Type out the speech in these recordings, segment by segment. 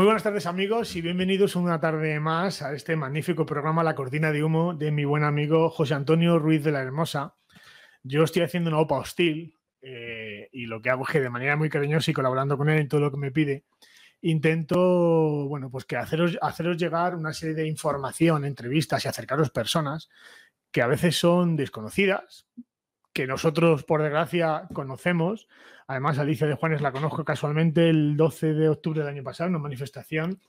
Muy buenas tardes amigos y bienvenidos una tarde más a este magnífico programa La Cortina de Humo de mi buen amigo José Antonio Ruiz de la Hermosa. Yo estoy haciendo una OPA hostil eh, y lo que hago es que de manera muy cariñosa y colaborando con él en todo lo que me pide, intento, bueno, pues que haceros, haceros llegar una serie de información, entrevistas y acercaros personas que a veces son desconocidas, nosotros, por desgracia, conocemos. Además, Alicia de Juanes la conozco casualmente el 12 de octubre del año pasado, en una manifestación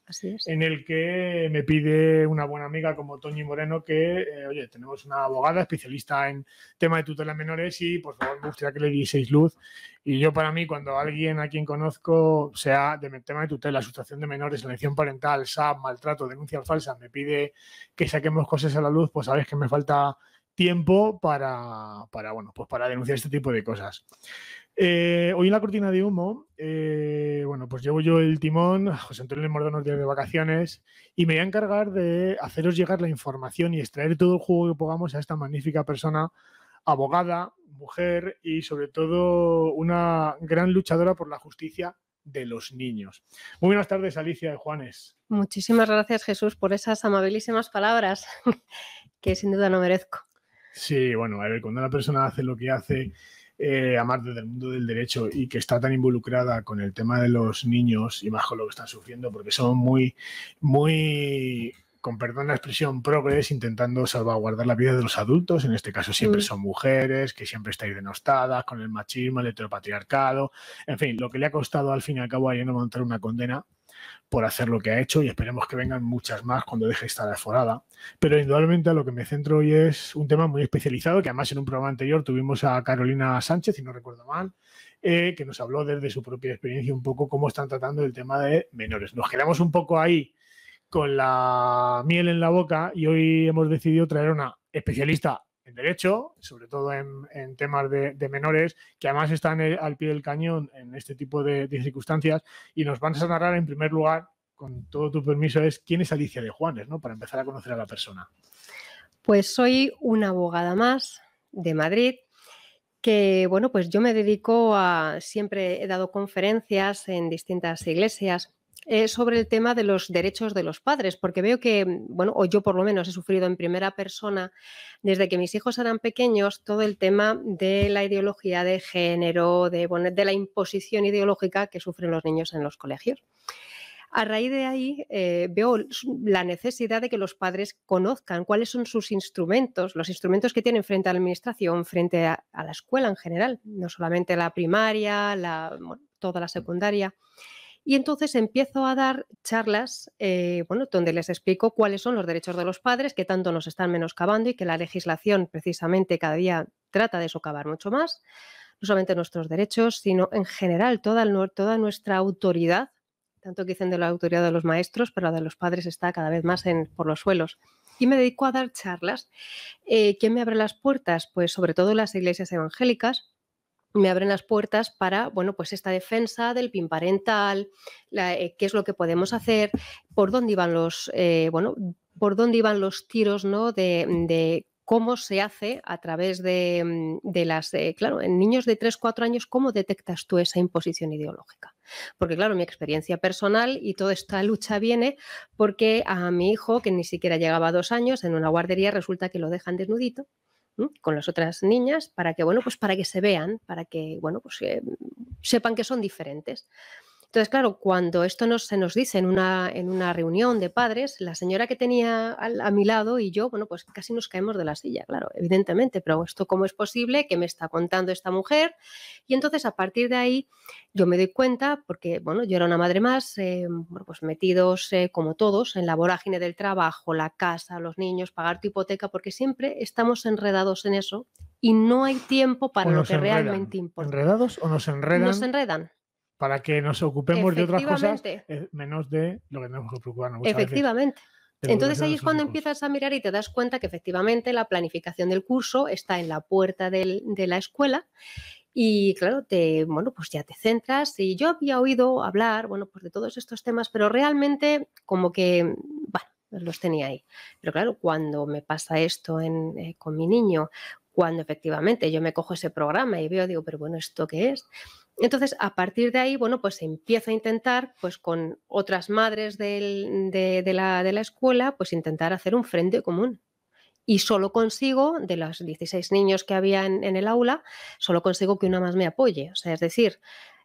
en el que me pide una buena amiga como Toñi Moreno que, eh, oye, tenemos una abogada especialista en tema de tutela menores y, por favor, me que le dieseis luz. Y yo, para mí, cuando alguien a quien conozco, sea de tema de tutela, sustracción de menores, elección parental, SAP, maltrato, denuncia falsa, me pide que saquemos cosas a la luz, pues sabes que me falta tiempo para, bueno, pues para denunciar este tipo de cosas. Eh, hoy en la cortina de humo, eh, bueno, pues llevo yo el timón, José Antonio Mordón días de vacaciones y me voy a encargar de haceros llegar la información y extraer todo el juego que pongamos a esta magnífica persona, abogada, mujer y sobre todo una gran luchadora por la justicia de los niños. Muy buenas tardes, Alicia y Juanes. Muchísimas gracias, Jesús, por esas amabilísimas palabras que sin duda no merezco. Sí, bueno, a ver, cuando una persona hace lo que hace, eh, amar desde el mundo del derecho y que está tan involucrada con el tema de los niños y más con lo que están sufriendo, porque son muy, muy, con perdón la expresión, progres, intentando salvaguardar la vida de los adultos, en este caso siempre mm. son mujeres, que siempre estáis denostadas con el machismo, el heteropatriarcado, en fin, lo que le ha costado al fin y al cabo a no montar una condena por hacer lo que ha hecho y esperemos que vengan muchas más cuando deje esta deforada. Pero indudablemente a lo que me centro hoy es un tema muy especializado, que además en un programa anterior tuvimos a Carolina Sánchez, si no recuerdo mal, eh, que nos habló desde su propia experiencia un poco cómo están tratando el tema de menores. Nos quedamos un poco ahí con la miel en la boca y hoy hemos decidido traer una especialista derecho, sobre todo en, temas de, menores, que además están eh, al pie del cañón en este tipo de, de circunstancias y nos van a narrar en primer lugar, con todo tu permiso, es quién es Alicia de Juanes, ¿no? Para empezar a conocer a la persona. Pues soy una abogada más de Madrid que bueno, pues yo me dedico a, siempre he dado conferencias en distintas iglesias sobre el tema de los derechos de los padres, porque veo que, mm, bueno, o yo por lo menos he sufrido en primera persona, desde que mis hijos eran pequeños, todo el tema de la ideología de género, de, de la imposición ideológica que sufren los niños en los colegios. A raíz de ahí eh, veo la necesidad de que los padres conozcan cuáles son sus instrumentos, los instrumentos que tienen frente a la administración, frente a, la escuela en general, no solamente la primaria, toda la secundaria. Y entonces empiezo a dar charlas, eh, bueno, donde les explico cuáles son los derechos de los padres, que tanto nos están menoscabando y que la legislación precisamente cada día trata de socavar mucho más, no solamente nuestros derechos, sino en general toda, toda nuestra autoridad, tanto que dicen de la autoridad de los maestros, pero la de los padres está cada vez más en, por los suelos. Y me dedico a dar charlas. Eh, ¿Quién me abre las puertas? Pues sobre todo las iglesias evangélicas, me abren las puertas para, bueno, pues esta defensa del PIN parental, eh, qué es lo que podemos hacer, por dónde iban los, eh, bueno, por dónde iban los tiros, ¿no? De, mm, cómo se hace a través de, mm, las, claro, en niños de 3, 4 años, ¿cómo detectas tú esa imposición ideológica? Porque claro, mi experiencia personal y toda esta lucha viene porque a mi hijo, que ni siquiera llegaba a dos años, en una guardería resulta que lo dejan desnudito con las otras niñas para que, bueno, pues para que se vean, para que, bueno, pues eh, sepan que son diferentes. Entonces, claro, cuando esto nos, se nos dice en una, en una reunión de padres, la señora que tenía a mi lado y yo, bueno, pues casi nos caemos de la silla, claro, evidentemente, pero esto cómo es posible que me está contando esta mujer. Y entonces, a partir de ahí, yo me doy cuenta, porque, bueno, yo era una madre más, eh, bueno, pues metidos eh, como todos en la vorágine del trabajo, la casa, los niños, pagar tu hipoteca, porque siempre estamos enredados en eso y no hay tiempo para lo que realmente importa. ¿Enredados o nos enredan? Nos enredan para que nos ocupemos de otras cosas eh, menos de lo que tenemos que preocuparnos. Efectivamente. Entonces ahí es cuando empiezas a mirar y te das cuenta que efectivamente la planificación del curso está en la puerta de la escuela y claro, te, bueno, pues ya te centras. Y yo había oído hablar, bueno, pues de todos estos temas, pero realmente como que, bueno, los tenía ahí. Pero claro, cuando me pasa esto en, eh, con mi niño, cuando efectivamente yo me cojo ese programa y veo, digo, pero bueno, ¿esto qué es? Entonces, a partir de ahí, bueno, pues empiezo a intentar, pues con otras madres de, la, escuela, pues intentar hacer un frente común y solo consigo, de los 16 niños que había en, el aula, solo consigo que una más me apoye. O sea, es decir,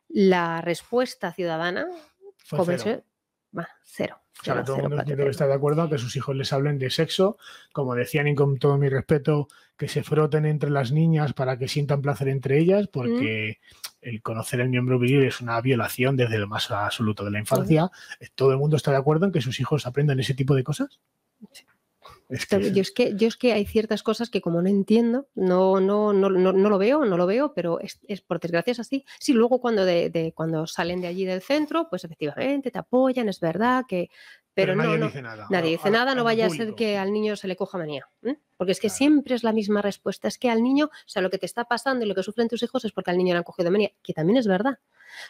la respuesta ciudadana fue cero. todo el mundo estar de acuerdo a que sus hijos les hablen de sexo, como decían y con todo mi respeto, que se froten entre las niñas para que sientan placer entre ellas, mm. porque el conocer el miembro viril es una violación desde lo más absoluto de la infancia. Todo el mundo está de acuerdo en que sus hijos aprendan ese tipo de cosas. Yo, es que, yo es que hay ciertas cosas que como no entiendo, no, no, no, no, lo veo, no lo veo, pero es, por desgracia así. Sí, luego cuando, de, cuando salen de allí del centro, pues efectivamente te apoyan, es verdad que... Pero, nadie no, dice nada. Nadie dice nada, no vaya a ser que al niño se le coja manía. Porque es que siempre es la misma respuesta. Es que al niño, o sea, lo que te está pasando y lo que sufren tus hijos es porque al niño le han cogido manía, que también es verdad.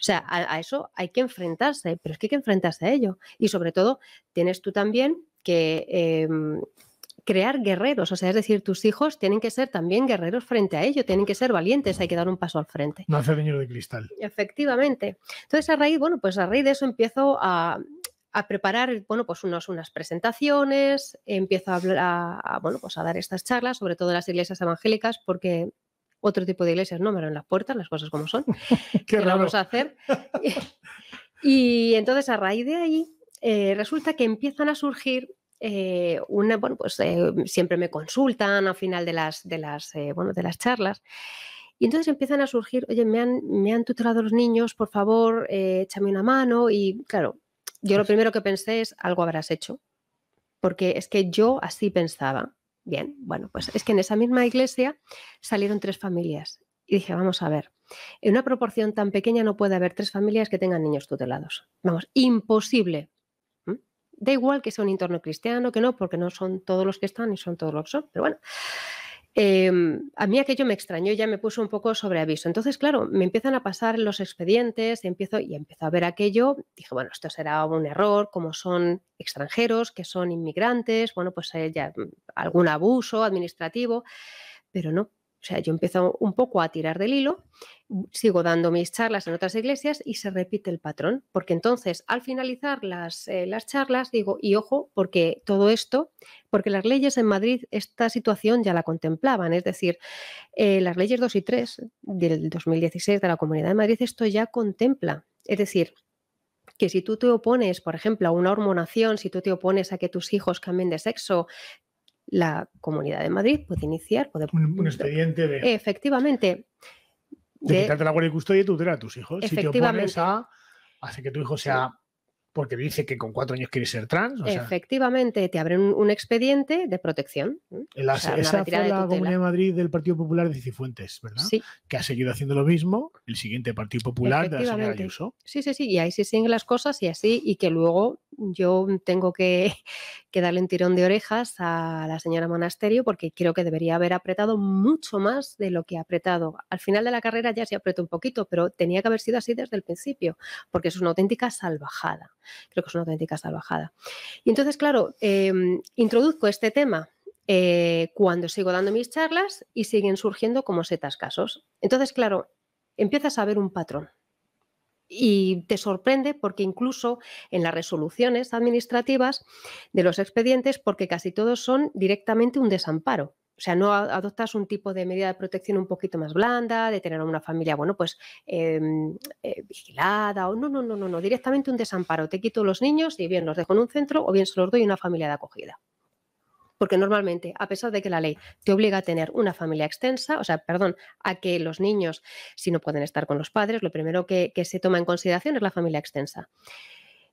O sea, a, eso hay que enfrentarse, pero es que hay que enfrentarse a ello. Y sobre todo, tienes tú también que em, crear guerreros, o sea, es decir, tus hijos tienen que ser también guerreros frente a ello, tienen que ser valientes, hay que dar un paso al frente. No hacer dinero de cristal. Efectivamente. Entonces, a raíz, bueno, pues a raíz de eso empiezo a, preparar bueno, pues unas presentaciones, empiezo a, hablar, bueno, pues a dar estas charlas, sobre todo en las iglesias evangélicas, porque otro tipo de iglesias no me en las puertas, las cosas como son, que vamos a hacer. y entonces a raíz de ahí eh, resulta que empiezan a surgir eh, bueno, pues eh, siempre me consultan al final de las, de las, eh, de las charlas. Y entonces empiezan a surgir, oye, me han, me han los niños, por favor, échame una mano. Y claro, yo lo primero que pensé es, algo habrás hecho, porque es que yo así pensaba. Bien, bueno, pues es que en esa misma iglesia salieron tres familias. Y dije, vamos a ver, en una proporción tan pequeña no puede haber tres familias que tengan niños tutelados. Vamos, imposible, Da igual que sea un entorno cristiano, que no, porque no son todos los que están y son todos los que son, pero bueno. Em, a mí aquello me extrañó, ya me puso un poco sobre aviso. Entonces, claro, me empiezan a pasar los expedientes, empiezo y empiezo a ver aquello. Dije, bueno, esto será un error, como son extranjeros, que son inmigrantes, bueno, pues eh, ya mm, algún abuso administrativo, pero no. O sea, yo empiezo un poco a tirar del hilo, sigo dando mis charlas en otras iglesias y se repite el patrón, porque entonces al finalizar las, eh, las charlas digo, y ojo, porque todo esto, porque las leyes en Madrid esta situación ya la contemplaban, es decir, eh, las leyes 2 y 3 del 2016 de la Comunidad de Madrid esto ya contempla, es decir, que si tú te opones, por ejemplo, a una hormonación, si tú te opones a que tus hijos cambien de sexo, la Comunidad de Madrid puede iniciar... Puede, un, un expediente de... Efectivamente. De, de quitarte la guardia y custodia y tutelar a tus hijos. Si te opones a hace que tu hijo sea porque dice que con cuatro años quiere ser trans. Efectivamente, te abren un, expediente de protección. ¿eh? La, esa fue la Comunidad de Madrid del Partido Popular de Cifuentes, ¿verdad? Sí. Que ha seguido haciendo lo mismo, el siguiente Partido Popular de la señora Ayuso. Sí, sí, sí, y ahí se siguen las cosas y así, y que luego yo tengo que, que darle un tirón de orejas a la señora Monasterio porque creo que debería haber apretado mucho más de lo que ha apretado. Al final de la carrera ya se apretó un poquito, pero tenía que haber sido así desde el principio, porque es una auténtica salvajada creo que es una auténtica salvajada. Y entonces, claro, em, introduzco este tema eh, cuando sigo dando mis charlas y siguen surgiendo como setas casos. Entonces, claro, empiezas a ver un patrón. Y te sorprende porque incluso en las resoluciones administrativas de los expedientes, porque casi todos son directamente un desamparo o sea, no adoptas un tipo de medida de protección un poquito más blanda, de tener una familia, bueno, pues em, eh, vigilada, o no, no, no, no, no, directamente un desamparo. Te quito los niños y bien los dejo en un centro o bien se los doy a una familia de acogida. Porque normalmente, a pesar de que la ley te obliga a tener una familia extensa, o sea, perdón, a que los niños, si no pueden estar con los padres, lo primero que, que se toma en consideración es la familia extensa.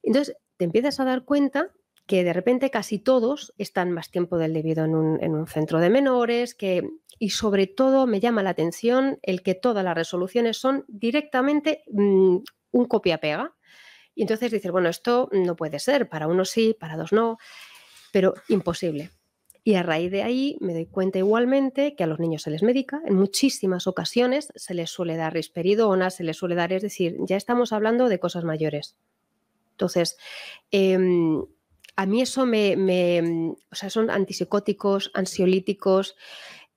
Entonces, te empiezas a dar cuenta que de repente casi todos están más tiempo del debido en un, en un centro de menores, que, y sobre todo me llama la atención el que todas las resoluciones son directamente mm, un copia-pega. Y entonces dices, bueno, esto no puede ser, para uno sí, para dos no, pero imposible. Y a raíz de ahí me doy cuenta igualmente que a los niños se les medica, en muchísimas ocasiones se les suele dar risperidona, se les suele dar, es decir, ya estamos hablando de cosas mayores. Entonces, em, a mí eso me, mm, O sea, son antipsicóticos, ansiolíticos.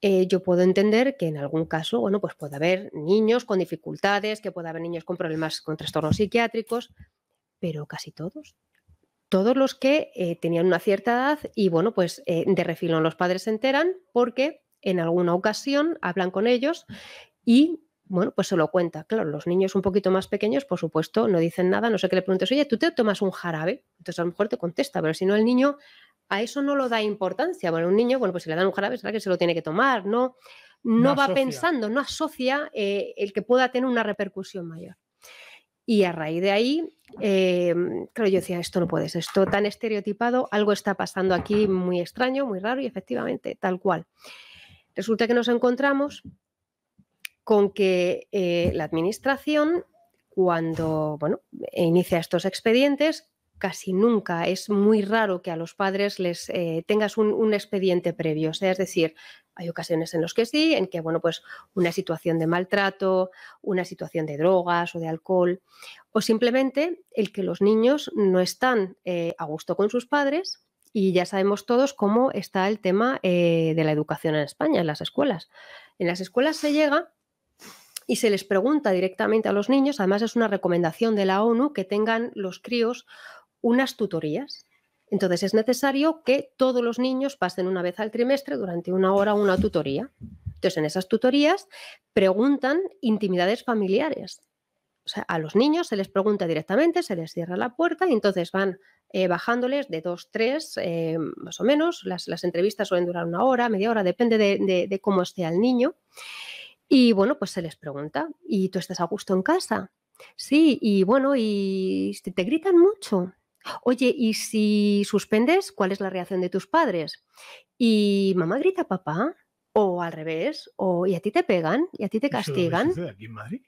Eh, yo puedo entender que en algún caso, bueno, pues puede haber niños con dificultades, que puede haber niños con problemas, con trastornos psiquiátricos, pero casi todos. Todos los que eh, tenían una cierta edad y, bueno, pues eh, de refilón los padres se enteran porque en alguna ocasión hablan con ellos y bueno, pues se lo cuenta. Claro, los niños un poquito más pequeños, por supuesto, no dicen nada, no sé qué le preguntes, oye, ¿tú te tomas un jarabe? Entonces a lo mejor te contesta, pero si no el niño a eso no lo da importancia. Bueno, un niño, bueno, pues si le dan un jarabe, será que se lo tiene que tomar, no, no, va pensando, no asocia eh, el que pueda tener una repercusión mayor. Y a raíz de ahí, eh, claro, creo yo decía, esto no puede ser, esto tan estereotipado, algo está pasando aquí muy extraño, muy raro y efectivamente, tal cual. Resulta que nos encontramos con que eh, la administración, cuando bueno, inicia estos expedientes, casi nunca es muy raro que a los padres les eh, tengas un, expediente previo. sea, es decir, hay ocasiones en las que sí, en que, bueno, pues una situación de maltrato, una situación de drogas o de alcohol, o simplemente el que los niños no están eh, a gusto con sus padres. Y ya sabemos todos cómo está el tema de la educación en España, en las escuelas. En las escuelas se llega y se les pregunta directamente a los niños, además es una recomendación de la ONU, que tengan los críos unas tutorías. Entonces es necesario que todos los niños pasen una vez al trimestre durante una hora una tutoría. Entonces en esas tutorías preguntan intimidades familiares. O sea, a los niños se les pregunta directamente, se les cierra la puerta y entonces van eh, bajándoles de dos, tres, eh, más o menos. Las, entrevistas suelen durar una hora, media hora, depende de cómo esté el niño. Y bueno, pues se les pregunta, ¿y tú estás a gusto en casa? Sí, y bueno, ¿y te gritan mucho? Oye, ¿y si suspendes, cuál es la reacción de tus padres? ¿Y mamá grita a papá? ¿O al revés? ¿O y a ti te pegan? ¿Y a ti te castigan? ¿Eso aquí en Madrid?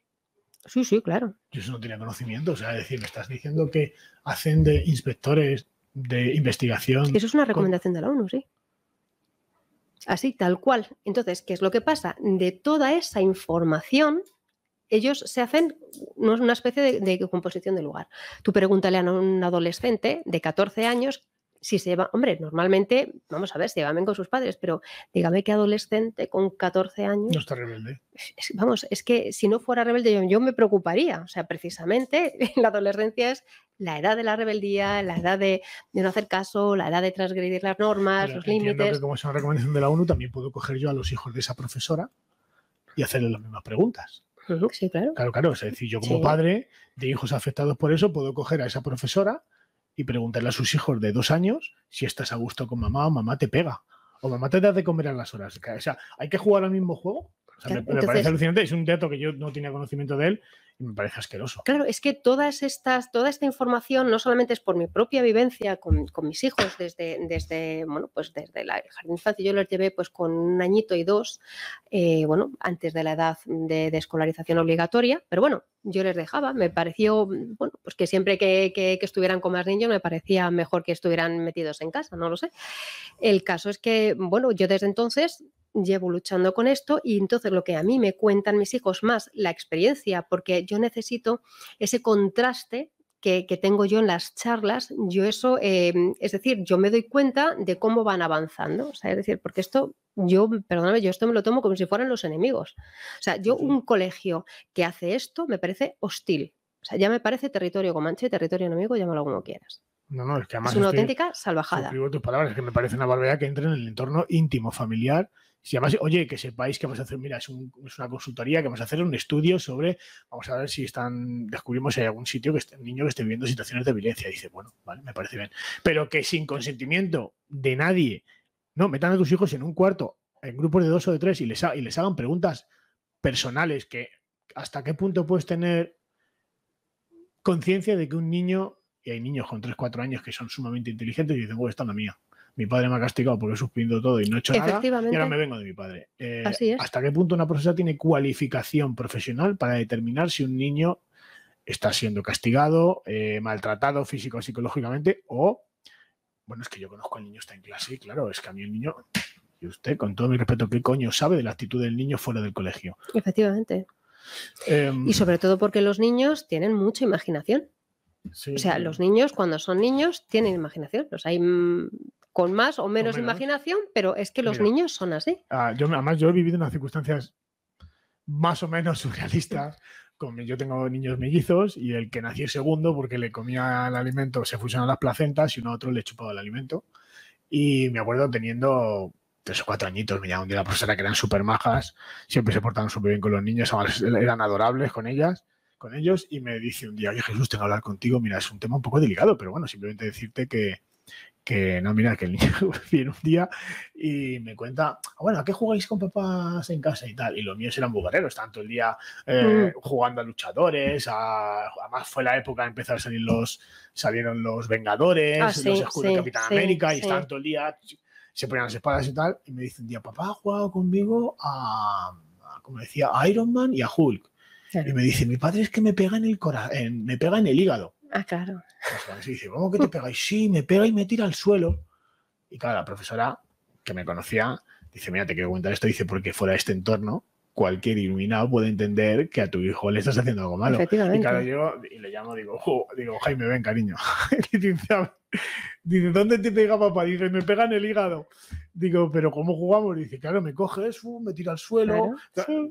Sí, sí, claro. Yo eso no tenía conocimiento. O sea, decir, me estás diciendo que hacen de inspectores de investigación. Eso es una recomendación de la ONU, sí. Así, tal cual. Entonces, ¿qué es lo que pasa? De toda esa información, ellos se hacen una especie de, composición de lugar. Tú pregúntale a un adolescente de 14 años si se lleva, hombre, normalmente, vamos a ver, se llevan con sus padres, pero dígame que adolescente con 14 años. No está rebelde. vamos, es que si no fuera rebelde, yo, me preocuparía. O sea, precisamente la adolescencia es la edad de la rebeldía, la edad de, no hacer caso, la edad de transgredir las normas, los límites. Que como es una recomendación de la ONU, también puedo coger yo a los hijos de esa profesora y hacerle las mismas preguntas. Sí, claro. Claro, claro. Es decir, yo como padre de hijos afectados por eso, puedo coger a esa profesora y preguntarle a sus hijos de dos años si estás a gusto con mamá o mamá te pega. O mamá te da de comer a las horas. O sea, hay que jugar al mismo juego. me, parece alucinante. Es un dato que yo no tenía conocimiento de él me parece asqueroso. Claro, es que todas estas, toda esta información no solamente es por mi propia vivencia con, mis hijos desde, desde, bueno, pues desde la, el jardín infantil, yo los llevé pues con un añito y dos, eh, bueno, antes de la edad de, escolarización obligatoria, pero bueno, yo les dejaba, me pareció, bueno, pues que siempre que, que estuvieran con más niños me parecía mejor que estuvieran metidos en casa, no lo sé. El caso es que, bueno, yo desde entonces llevo luchando con esto y entonces lo que a mí me cuentan mis hijos más la experiencia, porque yo necesito ese contraste que, tengo yo en las charlas, yo eso, eh, es decir, yo me doy cuenta de cómo van avanzando, o sea, es decir, porque esto, yo, perdóname, yo esto me lo tomo como si fueran los enemigos. O sea, yo un colegio que hace esto me parece hostil, o sea, ya me parece territorio comanche, territorio enemigo, llámalo como quieras. No, no, es que Es una auténtica salvajada. tus que me parece una barbaridad que entren en el entorno íntimo, familiar, si además, oye, que sepáis que vamos a hacer, mira, es, una consultoría que vamos a hacer un estudio sobre, vamos a ver si están, descubrimos si hay algún sitio que esté, un niño que esté viviendo situaciones de violencia. dice, bueno, vale, me parece bien. Pero que sin consentimiento de nadie, no, metan a tus hijos en un cuarto, en grupos de dos o de tres y les, hagan preguntas personales que hasta qué punto puedes tener conciencia de que un niño, y hay niños con 3, 4 años que son sumamente inteligentes y dicen, bueno, esta es la mía mi padre me ha castigado porque he suspendido todo y no he hecho nada, y ahora me vengo de mi padre. Eh, ¿Hasta qué punto una profesora tiene cualificación profesional para determinar si un niño está siendo castigado, eh, maltratado físico o psicológicamente, o, bueno, es que yo conozco al niño, está en clase, y claro, es que a mí el niño, y usted, con todo mi respeto, ¿qué coño sabe de la actitud del niño fuera del colegio? Efectivamente. Em, y sobre todo porque los niños tienen mucha imaginación. o sea, los niños cuando son niños tienen imaginación. Los hay mm, con más o menos, imaginación, pero es que los niños son así. Ah, yo, además, yo he vivido unas circunstancias más o menos surrealistas. yo tengo niños mellizos y el que nació segundo porque le comía el alimento, se fusionan las placentas y uno a otro le chupaba el alimento. Y me acuerdo teniendo tres o cuatro añitos, mira un día la profesora que eran súper majas, siempre se portaban súper bien con los niños, eran adorables con ellas, con ellos, y me dice un día, oye Jesús, tengo que hablar contigo, mira, es un tema un poco delicado, pero bueno, simplemente decirte que, que no, mira, que el niño viene un día y me cuenta, ah, bueno, ¿a qué jugáis con papás en casa y tal? Y los míos eran bugareros, tanto el día eh, mm. jugando a luchadores, además fue la época de empezar a salir los, salieron los Vengadores, ah, los Escudos de Capitán América, y estaban todo el día, se ponían las espadas y tal, y me dice un día, papá ha jugado conmigo a, como decía, a Iron Man y a Hulk. Y me dice, mi padre es que me pega en el corazón, me pega en el hígado. Ah, claro. Y dice, ¿cómo que te pegáis? sí, me pega y me tira al suelo. Y claro, la profesora que me conocía dice, mira, te quiero contar esto. Dice, porque fuera de este entorno, cualquier iluminado puede entender que a tu hijo le estás haciendo algo malo. Y claro, yo y le llamo, digo, digo, Jaime, ven, cariño. Dice, ¿dónde te pega papá? Dice, me pega en el hígado. Digo, ¿pero cómo jugamos? Dice, claro, me coges, me tira al suelo.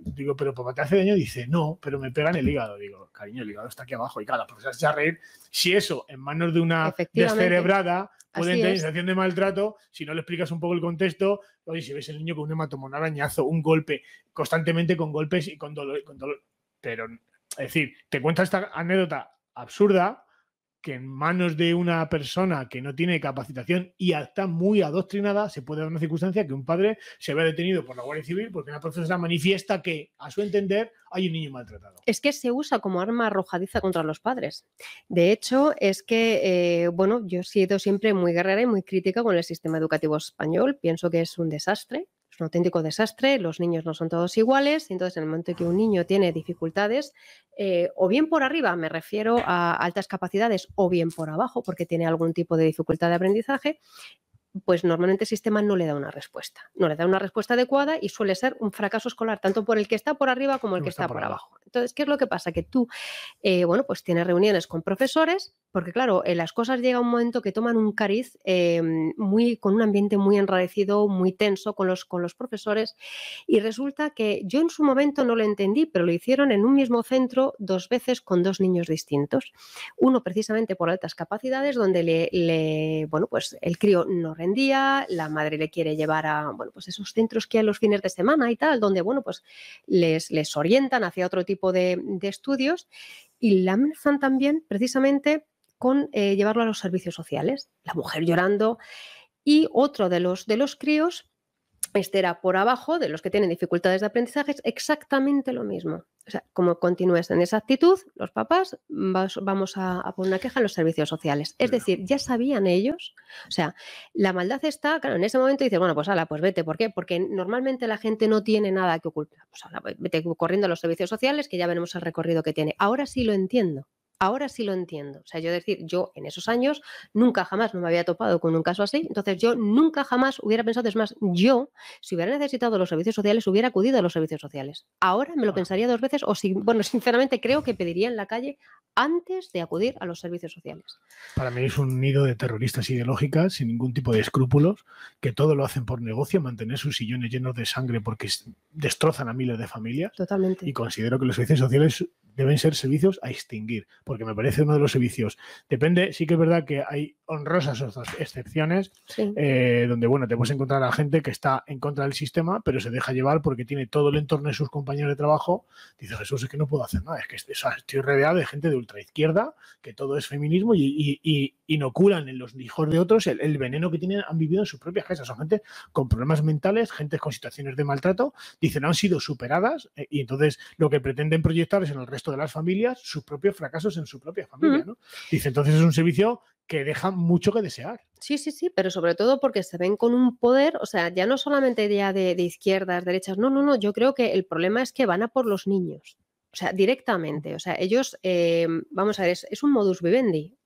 Digo, ¿pero papá te hace daño? Dice, no, pero me pega en el hígado. Digo, cariño, el hígado está aquí abajo. Y claro, la profesora se reír. Si eso, en manos de una descerebrada, Puede tener sensación de maltrato, si no le explicas un poco el contexto, oye, si ves el niño con un hematoma, un arañazo, un golpe, constantemente con golpes y con dolor. Con dolor. Pero, es decir, te cuenta esta anécdota absurda, que en manos de una persona que no tiene capacitación y está muy adoctrinada, se puede dar una circunstancia que un padre se vea detenido por la Guardia Civil porque una profesora manifiesta que, a su entender, hay un niño maltratado. Es que se usa como arma arrojadiza contra los padres. De hecho, es que, eh, bueno, yo he sido siempre muy guerrera y muy crítica con el sistema educativo español. Pienso que es un desastre, es un auténtico desastre, los niños no son todos iguales, entonces en el momento en que un niño tiene dificultades, eh, o bien por arriba, me refiero a altas capacidades, o bien por abajo, porque tiene algún tipo de dificultad de aprendizaje, pues normalmente el sistema no le da una respuesta. No le da una respuesta adecuada y suele ser un fracaso escolar, tanto por el que está por arriba como el que está, por abajo. Entonces, ¿qué es lo que pasa? Que tú, eh, bueno, pues tienes reuniones con profesores porque claro, eh, las cosas llega un momento que toman un cariz em, muy, con un ambiente muy enradecido, muy tenso con los, con los profesores y resulta que yo en su momento no lo entendí, pero lo hicieron en un mismo centro dos veces con dos niños distintos. Uno precisamente por altas capacidades donde le, bueno, pues el crío no rendía, la madre le quiere llevar a, bueno, pues esos centros que hay los fines de semana y tal, donde, bueno, pues les, les orientan hacia otro tipo de, estudios y la lanzan también precisamente con eh, llevarlo a los servicios sociales, la mujer llorando y otro de los, de los críos, este era por abajo, de los que tienen dificultades de aprendizaje, es exactamente lo mismo. O sea, como continúes en esa actitud, los papás vamos a, poner una queja en los servicios sociales. Es decir, ya sabían ellos, o sea, la maldad está, claro, en ese momento dices, bueno, pues ala, pues vete, ¿por qué? Porque normalmente la gente no tiene nada que ocultar. Pues ala, pues vete corriendo a los servicios sociales, que ya veremos el recorrido que tiene. Ahora sí lo entiendo ahora sí lo entiendo. O sea, yo decir, yo en esos años nunca jamás no me había topado con un caso así, entonces yo nunca jamás hubiera pensado, es más, yo si hubiera necesitado los servicios sociales hubiera acudido a los servicios sociales. Ahora me lo pensaría dos veces o si, bueno, sinceramente creo que pediría en la calle antes de acudir a los servicios sociales. Para mí es un nido de terroristas ideológicas sin ningún tipo de escrúpulos que todo lo hacen por negocio, mantener sus sillones llenos de sangre porque destrozan a miles de familias. Totalmente. Y considero que los servicios sociales deben ser servicios a extinguir, porque me parece uno de los servicios. Depende, sí que es verdad que hay honrosas excepciones, eh, donde, bueno, te puedes encontrar a gente que está en contra del sistema, pero se deja llevar porque tiene todo el entorno de sus compañeros de trabajo. Dice, Jesús, es que no puedo hacer nada, es que estoy, o rodeado de gente de ultraizquierda, que todo es feminismo y inoculan en los hijos de otros el, veneno que tienen, han vivido en sus propias casas. Son gente con problemas mentales, gente con situaciones de maltrato, dicen han sido superadas eh, y entonces lo que pretenden proyectar es en el resto de las familias sus propios fracasos en su propia familia. ¿no? Dice entonces es un servicio que deja mucho que desear. Sí, sí, sí, pero sobre todo porque se ven con un poder, o sea, ya no solamente ya de, izquierdas, derechas, no, no, no, yo creo que el problema es que van a por los niños. O sea, directamente. O sea, ellos, eh, vamos a ver, es, un modus vivendi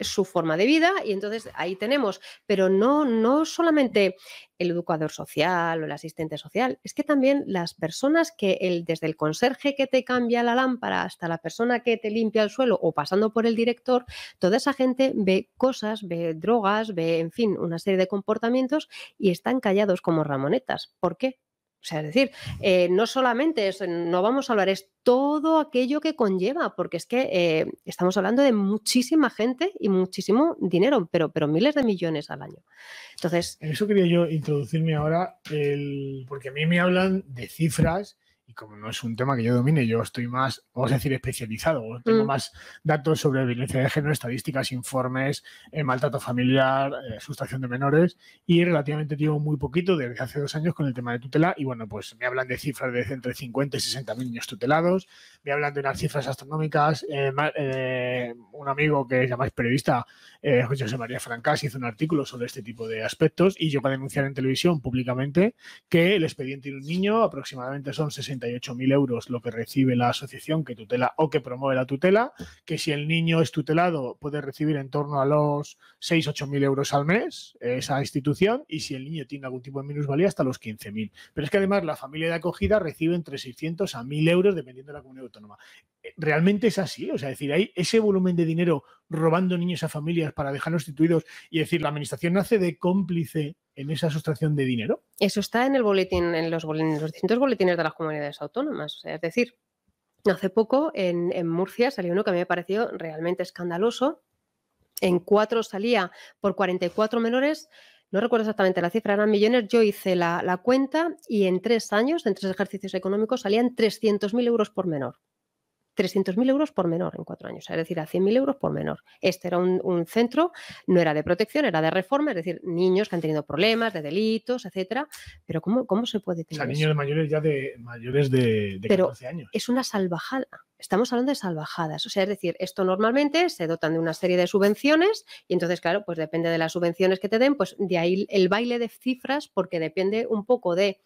su forma de vida y entonces ahí tenemos, pero no, no solamente el educador social o el asistente social, es que también las personas que el, desde el conserje que te cambia la lámpara hasta la persona que te limpia el suelo o pasando por el director, toda esa gente ve cosas, ve drogas, ve, en fin, una serie de comportamientos y están callados como ramonetas. ¿Por qué? O sea, es decir, eh, no solamente eso, no vamos a hablar, es todo aquello que conlleva, porque es que eh, estamos hablando de muchísima gente y muchísimo dinero, pero, pero miles de millones al año. Entonces. En eso quería yo introducirme ahora, porque a mí me hablan de cifras y como no es un tema que yo domine, yo estoy más, vamos a decir, especializado, tengo mm. más datos sobre violencia de género, estadísticas, informes, eh, maltrato familiar, eh, sustracción de menores, y relativamente llevo muy poquito, desde hace dos años, con el tema de tutela, y bueno, pues me hablan de cifras de entre 50 y 60 mil niños tutelados, me hablan de unas cifras astronómicas, eh, un amigo que llamáis periodista, José María Francas, hizo un artículo sobre este tipo de aspectos, y yo para denunciar en televisión públicamente que el expediente de un niño aproximadamente son 60 mil euros lo que recibe la asociación que tutela o que promueve la tutela, que si el niño es tutelado puede recibir en torno a los ocho mil euros al mes eh, esa institución y si el niño tiene algún tipo de minusvalía hasta los 15.000. Pero es que además la familia de acogida recibe entre 600 a 1.000 euros dependiendo de la comunidad autónoma. Eh, ¿Realmente es así? O sea, es decir, hay ese volumen de dinero robando niños a familias para dejarlos instituidos y decir, la administración nace de cómplice en esa sustracción de dinero? Eso está en el boletín, en los, distintos boletines de las comunidades autónomas. es decir, hace poco en, Murcia salió uno que a mí me pareció realmente escandaloso. En cuatro salía por 44 menores no recuerdo exactamente la cifra, eran millones, yo hice la, la cuenta y en tres años, en tres ejercicios económicos, salían 300.000 euros por menor. 300.000 euros por menor en cuatro años, es decir, a 100.000 euros por menor. Este era un, centro, no era de protección, era de reforma, es decir, niños que han tenido problemas de delitos, etcétera. Pero ¿cómo, cómo se puede tener? O sea, niños mayores ya de mayores de, 14 años. Es una salvajada. Estamos hablando de salvajadas. O sea, es decir, esto normalmente se dotan de una serie de subvenciones y entonces, claro, pues depende de las subvenciones que te den, pues de ahí el baile de cifras, porque depende un poco de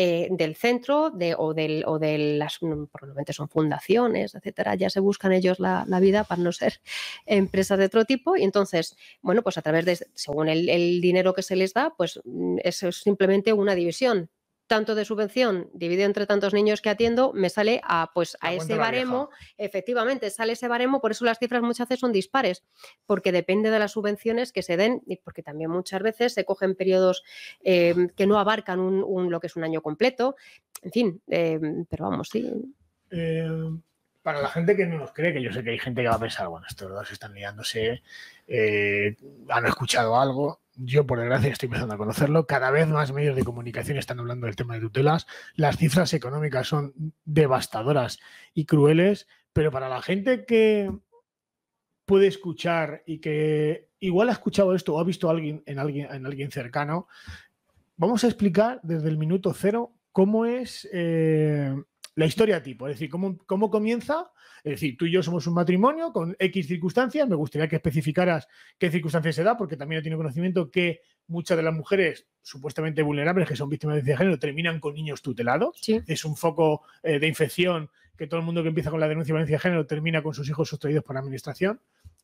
eh, del centro de, o, del, o de las, probablemente son fundaciones, etcétera, ya se buscan ellos la, la, vida para no ser empresas de otro tipo y entonces, bueno, pues a través de, según el, el dinero que se les da, pues mm, eso es simplemente una división tanto de subvención dividido entre tantos niños que atiendo, me sale a, pues, a ese baremo, efectivamente, sale ese baremo, por eso las cifras muchas veces son dispares, porque depende de las subvenciones que se den y porque también muchas veces se cogen periodos em, que no abarcan un, lo que es un año completo, en fin, em, pero vamos, sí. Em, para la gente que no nos cree, que yo sé que hay gente que va a pensar, bueno, estos dos están liándose, eh, han escuchado algo, yo por desgracia estoy empezando a conocerlo, cada vez más medios de comunicación están hablando del tema de tutelas, las cifras económicas son devastadoras y crueles, pero para la gente que puede escuchar y que igual ha escuchado esto o ha visto a alguien en alguien, en alguien cercano, vamos a explicar desde el minuto cero cómo es eh, la historia tipo, es decir, cómo, cómo comienza es decir, tú y yo somos un matrimonio con X circunstancias. Me gustaría que especificaras qué circunstancias se da, porque también tenido conocimiento que muchas de las mujeres supuestamente vulnerables que son víctimas de violencia de este género terminan con niños tutelados. Es un foco eh, de infección que todo el mundo que empieza con la denuncia de violencia de género termina con sus hijos sustraídos por la administración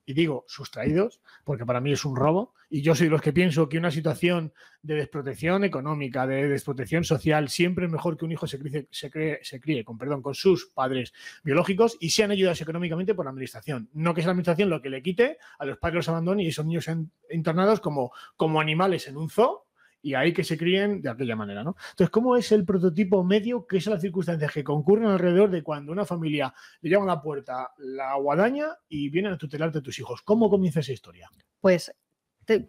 y digo sustraídos, porque para mí es un robo, y yo soy de los que pienso que una situación de desprotección económica, de desprotección social, siempre es mejor que un hijo se, se, se críe con, perdón, con sus padres biológicos y sean ayudados económicamente por la administración. No que sea la administración lo que le quite, a los padres los abandone y esos niños internados como, como animales en un zoo y ahí que se críen de aquella manera, ¿no? Entonces, ¿cómo es el prototipo medio? que son las circunstancias que concurren alrededor de cuando una familia le llama a la puerta la guadaña y vienen a tutelarte a tus hijos? ¿Cómo comienza esa historia? Pues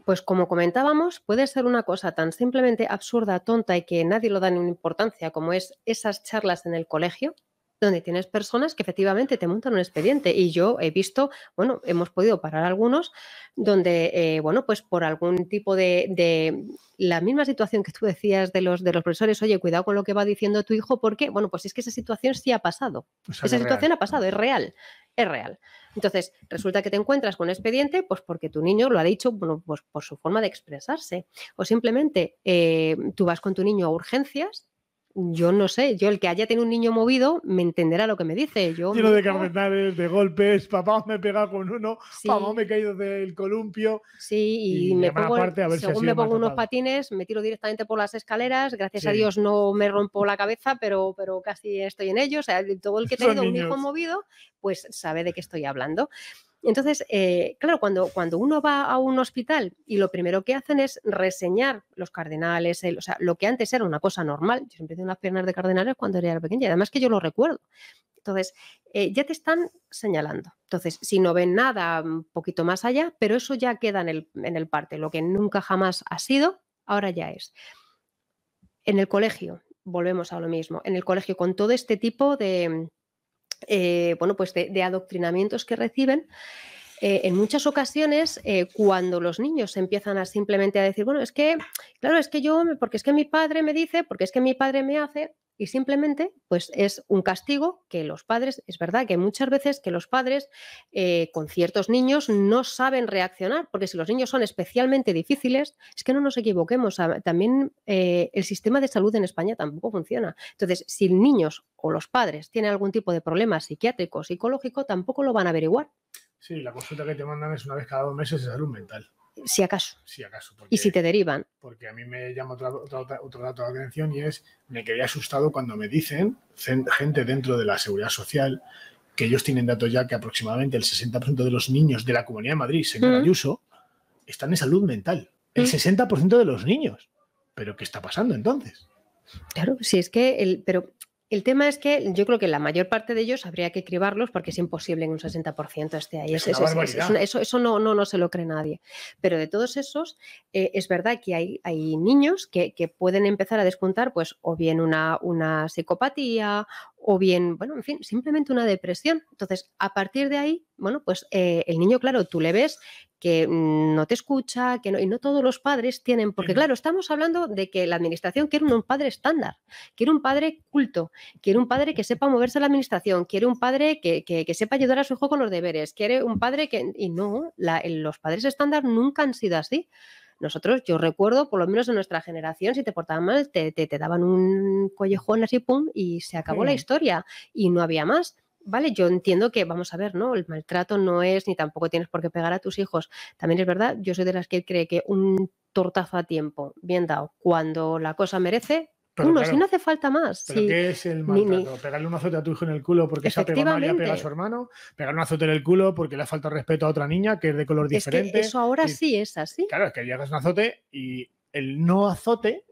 pues como comentábamos, puede ser una cosa tan simplemente absurda, tonta y que nadie lo da ninguna importancia como es esas charlas en el colegio, donde tienes personas que efectivamente te montan un expediente. Y yo he visto, bueno, hemos podido parar algunos donde, eh, bueno, pues por algún tipo de, la misma situación que tú decías de los, de los profesores, oye, cuidado con lo que va diciendo tu hijo, porque, bueno, pues es que esa situación sí ha pasado. esa situación ha pasado, es real, es real. Entonces, resulta que te encuentras con un expediente, pues porque tu niño lo ha dicho, bueno, pues por su forma de expresarse. O simplemente eh, tú vas con tu niño a urgencias yo no sé, yo el que haya tenido un niño movido me entenderá lo que me dice. Yo de carpetales, de golpes, papá me he pegado con uno, papá me he caído del columpio. Sí, y, me pongo, según me pongo unos patines, me tiro directamente por las escaleras, gracias a Dios no me rompo la cabeza, pero, pero casi estoy en ello. O sea, todo el que ha tenido un hijo movido, pues sabe de qué estoy hablando. Entonces, eh, claro, cuando, cuando uno va a un hospital y lo primero que hacen es reseñar los cardenales, o sea, lo que antes era una cosa normal, yo siempre tenía unas piernas de cardenales cuando era pequeña, además que yo lo recuerdo. Entonces, eh, ya te están señalando. Entonces, si no ven nada, un poquito más allá, pero eso ya queda en el parte, lo que nunca jamás ha sido, ahora ya es. En el colegio, volvemos a lo mismo, en el colegio con todo este tipo de eh, bueno, pues de, adoctrinamientos que reciben. Eh, en muchas ocasiones, eh, cuando los niños empiezan a simplemente a decir, bueno, es que, claro, es que yo, porque es que mi padre me dice, porque es que mi padre me hace, y simplemente pues es un castigo que los padres, es verdad que muchas veces que los padres eh, con ciertos niños no saben reaccionar, porque si los niños son especialmente difíciles, es que no nos equivoquemos, también eh, el sistema de salud en España tampoco funciona. Entonces, si niños o los padres tienen algún tipo de problema psiquiátrico, psicológico, tampoco lo van a averiguar. Sí, la consulta que te mandan es una vez cada dos meses de salud mental. Si acaso. y si te derivan. Porque a mí me llama otro, dato de atención y es, me quedé asustado cuando me dicen gente dentro de la seguridad social que ellos tienen datos ya que aproximadamente el 60% de los niños de la Comunidad de Madrid, señor mm. Ayuso, están en salud mental. El 60% mm. de los niños. ¿Pero qué está pasando entonces? Claro, si es que, el, pero el tema es que yo creo que la mayor parte de ellos habría que cribarlos porque es imposible en un 60% esté ahí. eso, eso no, no, no, se lo cree nadie. Pero de todos esos, eh, es verdad que hay, hay niños que, pueden empezar a despuntar pues, o bien una, una psicopatía o bien, bueno, en fin, simplemente una depresión. Entonces, a partir de ahí, bueno, pues eh, el niño, claro, tú le ves que mm, no te escucha, que no, y no todos los padres tienen, porque claro, estamos hablando de que la administración quiere un padre estándar, quiere un padre culto, quiere un padre que sepa moverse a la administración, quiere un padre que, sepa ayudar a su hijo con los deberes, quiere un padre que, y no, los padres estándar nunca han sido así. Nosotros, yo recuerdo, por lo menos en nuestra generación, si te portaban mal, te, te, daban un collejón así, pum, y se acabó la mm. historia y no había más. Vale, yo entiendo que, vamos a ver, ¿no? El maltrato no es, ni tampoco tienes por qué pegar a tus hijos. También es verdad, yo soy de las que cree que un tortazo a tiempo, bien dado, cuando la cosa merece, uno, si no hace falta más. qué es el maltrato? Ni, ¿Pegarle un azote a tu hijo en el culo porque se ha pegado mal y ha pegado a su hermano? ¿Pegar un azote en el culo porque le ha faltado respeto a otra niña que es de color diferente? eso ahora sí es así. Claro, es que llegas un azote y el no azote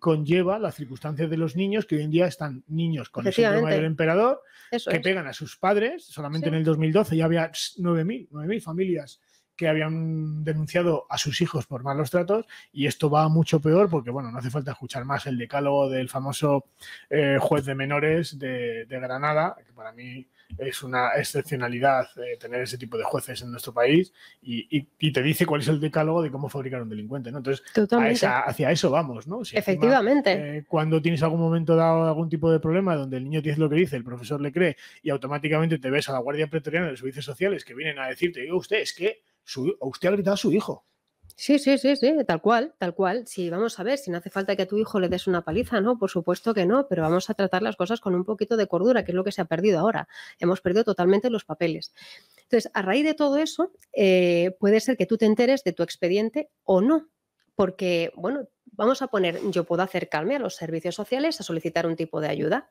conlleva las circunstancias de los niños que hoy en día están niños con el síndrome del emperador que pegan a sus padres. Solamente en el 2012 ya había 9.000 familias que habían denunciado a sus hijos por malos tratos y esto va mucho peor porque, bueno, no hace falta escuchar más el decálogo del famoso eh, juez de menores de, Granada, que para mí es una excepcionalidad eh, tener ese tipo de jueces en nuestro país y, te dice cuál es el decálogo de cómo fabricar un delincuente, Entonces, hacia eso vamos, ¿no? Efectivamente. Eh, cuando tienes algún momento dado algún tipo de problema donde el niño dice lo que dice, el profesor le cree y automáticamente te ves a la Guardia Pretoriana de los Servicios Sociales que vienen a decirte, digo, usted, es que su, usted ha gritado a su hijo. Sí, sí, sí, sí, tal cual, tal cual. Si vamos a ver, si no hace falta que a tu hijo le des una paliza, ¿no? Por supuesto que no, pero vamos a tratar las cosas con un poquito de cordura, que es lo que se ha perdido ahora. Hemos perdido totalmente los papeles. Entonces, a raíz de todo eso, eh, puede ser que tú te enteres de tu expediente o no, porque, bueno, vamos a poner, yo puedo acercarme a los servicios sociales a solicitar un tipo de ayuda.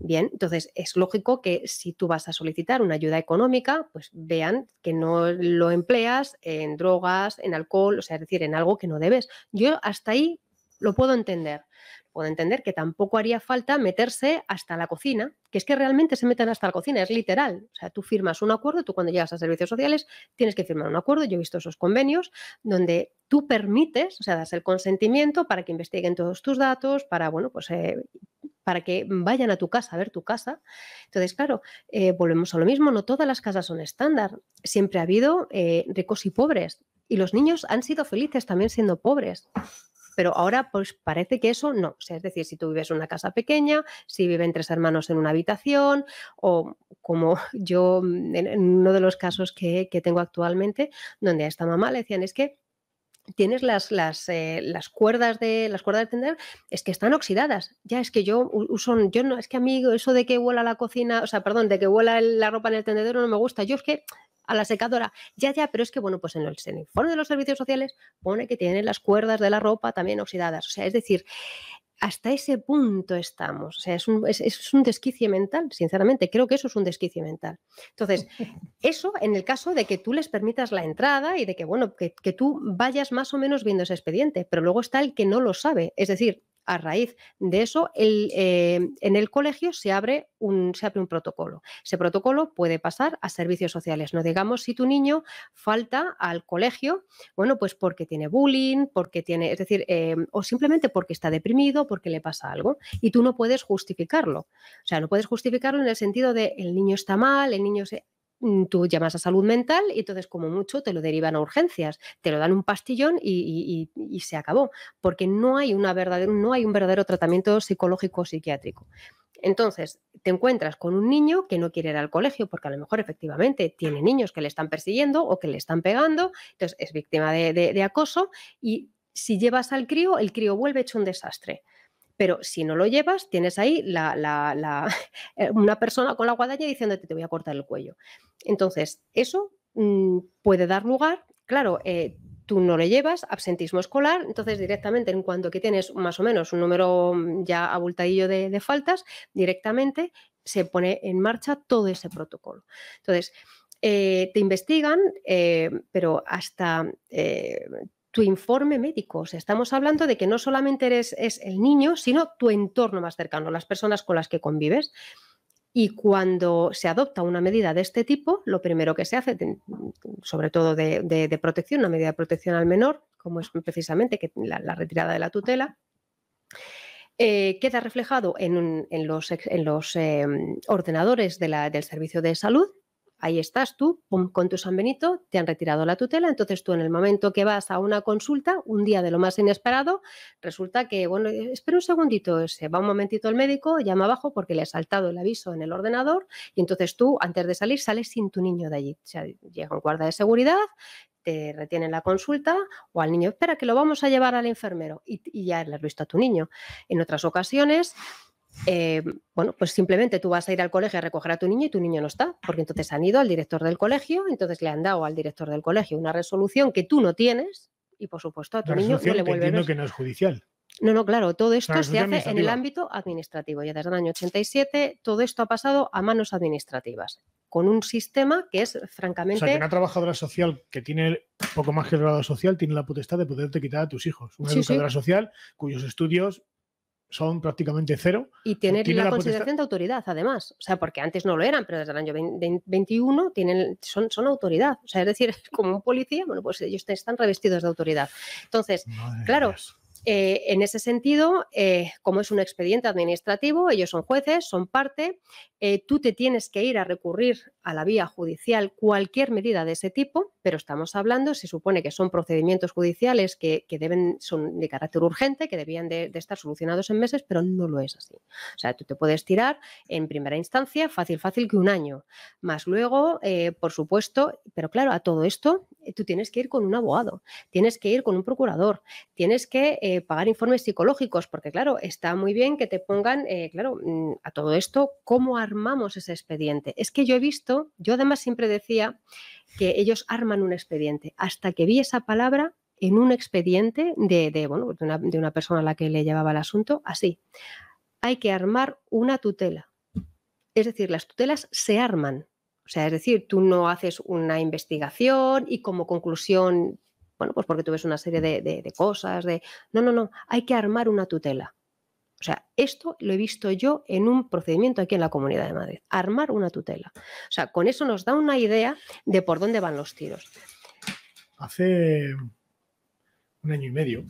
Bien, entonces es lógico que si tú vas a solicitar una ayuda económica, pues vean que no lo empleas en drogas, en alcohol, o sea, es decir, en algo que no debes. Yo hasta ahí lo puedo entender puedo entender que tampoco haría falta meterse hasta la cocina, que es que realmente se meten hasta la cocina, es literal. O sea, tú firmas un acuerdo, tú cuando llegas a servicios sociales tienes que firmar un acuerdo, yo he visto esos convenios, donde tú permites, o sea, das el consentimiento para que investiguen todos tus datos, para, bueno, pues... Eh, para que vayan a tu casa, a ver tu casa. Entonces, claro, eh, volvemos a lo mismo, no todas las casas son estándar. Siempre ha habido eh, ricos y pobres. Y los niños han sido felices también siendo pobres pero ahora pues parece que eso no. O sea, es decir, si tú vives en una casa pequeña, si viven tres hermanos en una habitación o como yo mm, en uno de los casos que, que tengo actualmente, donde a esta mamá le decían es que tienes las, las, eh, las, cuerdas de las cuerdas de tender es que están oxidadas ya es que yo uso yo no es que amigo eso de que huela la cocina o sea perdón de que huela la ropa en el tendedero no me gusta yo es que a la secadora. Ya, ya, pero es que, bueno, pues en el, informe de los servicios sociales pone que tienen las cuerdas de la ropa también oxidadas. O sea, es decir, hasta ese punto estamos. O sea, es un, desquicio mental, sinceramente. Creo que eso es un desquicio mental. Entonces, eso en el caso de que tú les permitas la entrada y de que, bueno, que, que tú vayas más o menos viendo ese expediente, pero luego está el que no lo sabe. Es decir, a raíz de eso, eh, en el colegio se abre, un, se abre un protocolo. Ese protocolo puede pasar a servicios sociales. No digamos si tu niño falta al colegio, bueno, pues porque tiene bullying, porque tiene, es decir, eh, o simplemente porque está deprimido, porque le pasa algo, y tú no puedes justificarlo. O sea, no puedes justificarlo en el sentido de el niño está mal, el niño se... Mm, tú llamas a salud mental y entonces como mucho te lo derivan a urgencias, te lo dan un pastillón y, se acabó, porque no hay, una verdadero, no hay un verdadero tratamiento psicológico psiquiátrico. Entonces, te encuentras con un niño que no quiere ir al colegio porque a lo mejor efectivamente tiene niños que le están persiguiendo o que le están pegando, entonces es víctima de acoso y si llevas al crío, el crío vuelve hecho un desastre. Pero si no lo llevas, tienes ahí eh, una persona con la guadaña diciéndote te voy a cortar el cuello. Entonces, eso mm, puede dar lugar, claro, eh, tú no le llevas, absentismo escolar, entonces directamente en cuanto que tienes más o menos un número mm, ya abultadillo de, faltas, directamente se pone en marcha todo ese protocolo. Entonces, eh, te investigan, pero hasta tu informe médico. O sea, estamos hablando de que no solamente eres es el niño, sino tu entorno más cercano, las personas con las que convives. Y cuando se adopta una medida de este tipo, lo primero que se hace, sobre todo de, protección, una medida de protección al menor, como es precisamente que la, retirada de la tutela, eh, queda reflejado en, los, em, ordenadores del servicio de salud ahí estás tú, con tu San Benito, te han retirado la tutela, entonces tú en el momento que vas a una consulta, un día de lo más inesperado, resulta que, bueno, eh, espera un segundito, se va un momentito el médico, llama abajo porque le ha saltado el aviso en el ordenador y entonces tú, antes de salir, sales sin tu niño de allí. O sea, llega un guarda de seguridad, te retienen la consulta o al niño, espera que lo vamos a llevar al enfermero y, y ya le has visto a tu niño. En otras ocasiones, eh, bueno, pues simplemente tú vas a ir al colegio a recoger a tu niño y tu niño no está, porque entonces han ido al director del colegio, entonces le han dado al director del colegio una resolución que tú no tienes y por supuesto a tu niño no le vuelve que no es judicial. No, no, claro, todo esto se hace en el ámbito administrativo. Ya desde el año 87 todo esto ha pasado a manos administrativas, con un sistema que es francamente... O sea, que una trabajadora social que tiene poco más que el grado social tiene la potestad de poderte quitar a tus hijos. Una educadora social cuyos estudios son prácticamente cero. Y tienen la, consideración de autoridad, además. O sea, porque antes no lo eran, pero desde el año 21 tienen, son, son autoridad. O sea, es decir, como un policía, bueno, pues ellos están revestidos de autoridad. Entonces, claro, eh, en ese sentido, eh, como es un expediente administrativo, ellos son jueces, son parte, eh, tú te tienes que ir a recurrir a la vía judicial cualquier medida de ese tipo, pero estamos hablando, se supone que son procedimientos judiciales que, deben, son de carácter urgente, que debían de, estar solucionados en meses, pero no lo es así. O sea, tú te puedes tirar en primera instancia, fácil, fácil que un año, más luego, por supuesto, pero claro, a todo esto tú tienes que ir con un abogado, tienes que ir con un procurador, tienes que eh, pagar informes psicológicos, porque claro, está muy bien que te pongan, eh, claro, mm, a todo esto, ¿cómo armamos ese expediente? Es que yo he visto, yo además siempre decía que ellos arman un expediente, hasta que vi esa palabra en un expediente de, de, una, de una persona a la que le llevaba el asunto, así. Hay que armar una tutela. Es decir, las tutelas se arman. O sea, es decir, tú no haces una investigación y como conclusión bueno, pues porque tú ves una serie de, cosas, de... No, no, no, hay que armar una tutela. O sea, esto lo he visto yo en un procedimiento aquí en la Comunidad de Madrid, armar una tutela. O sea, con eso nos da una idea de por dónde van los tiros. Hace un año y medio,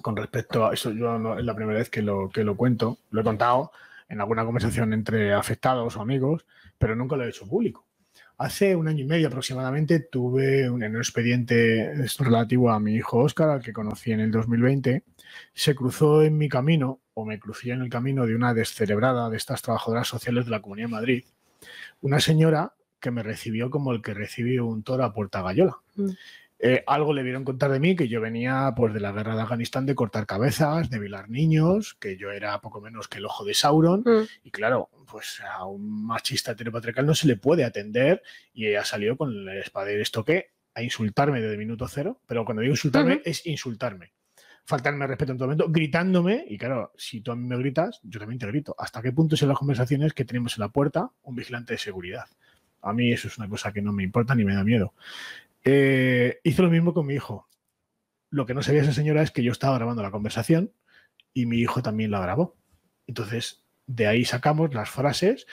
con respecto a eso, yo es la primera vez que lo, que lo cuento, lo he contado en alguna conversación entre afectados o amigos, pero nunca lo he hecho público. Hace un año y medio aproximadamente tuve un, expediente relativo a mi hijo Oscar, al que conocí en el 2020. Se cruzó en mi camino, o me crucé en el camino de una descerebrada de estas trabajadoras sociales de la Comunidad de Madrid, una señora que me recibió como el que recibió un toro a Puerta Gallola. Mm. Eh, algo le vieron contar de mí, que yo venía pues, de la guerra de Afganistán de cortar cabezas, de vilar niños, que yo era poco menos que el ojo de Sauron. Mm. Y claro, pues a un machista heteropatriarcal no se le puede atender y ella salió con el esto que a insultarme desde minuto cero. Pero cuando digo insultarme, es insultarme. Faltarme respeto en todo momento, gritándome. Y claro, si tú a mí me gritas, yo también te grito. ¿Hasta qué punto son las conversaciones que tenemos en la puerta un vigilante de seguridad? A mí eso es una cosa que no me importa ni me da miedo. Eh, hizo lo mismo con mi hijo. Lo que no sabía esa señora es que yo estaba grabando la conversación y mi hijo también la grabó. Entonces, de ahí sacamos las frases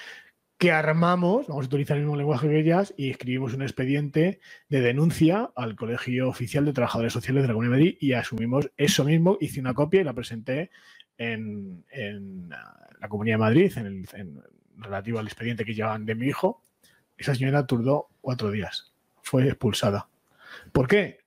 que armamos, vamos a utilizar el mismo lenguaje que ellas, y escribimos un expediente de denuncia al Colegio Oficial de Trabajadores Sociales de la Comunidad de Madrid y asumimos eso mismo, hice una copia y la presenté en, ah, la Comunidad de Madrid, en, relativo al expediente que llevaban de mi hijo. Esa señora tardó cuatro días fue expulsada. ¿Por qué?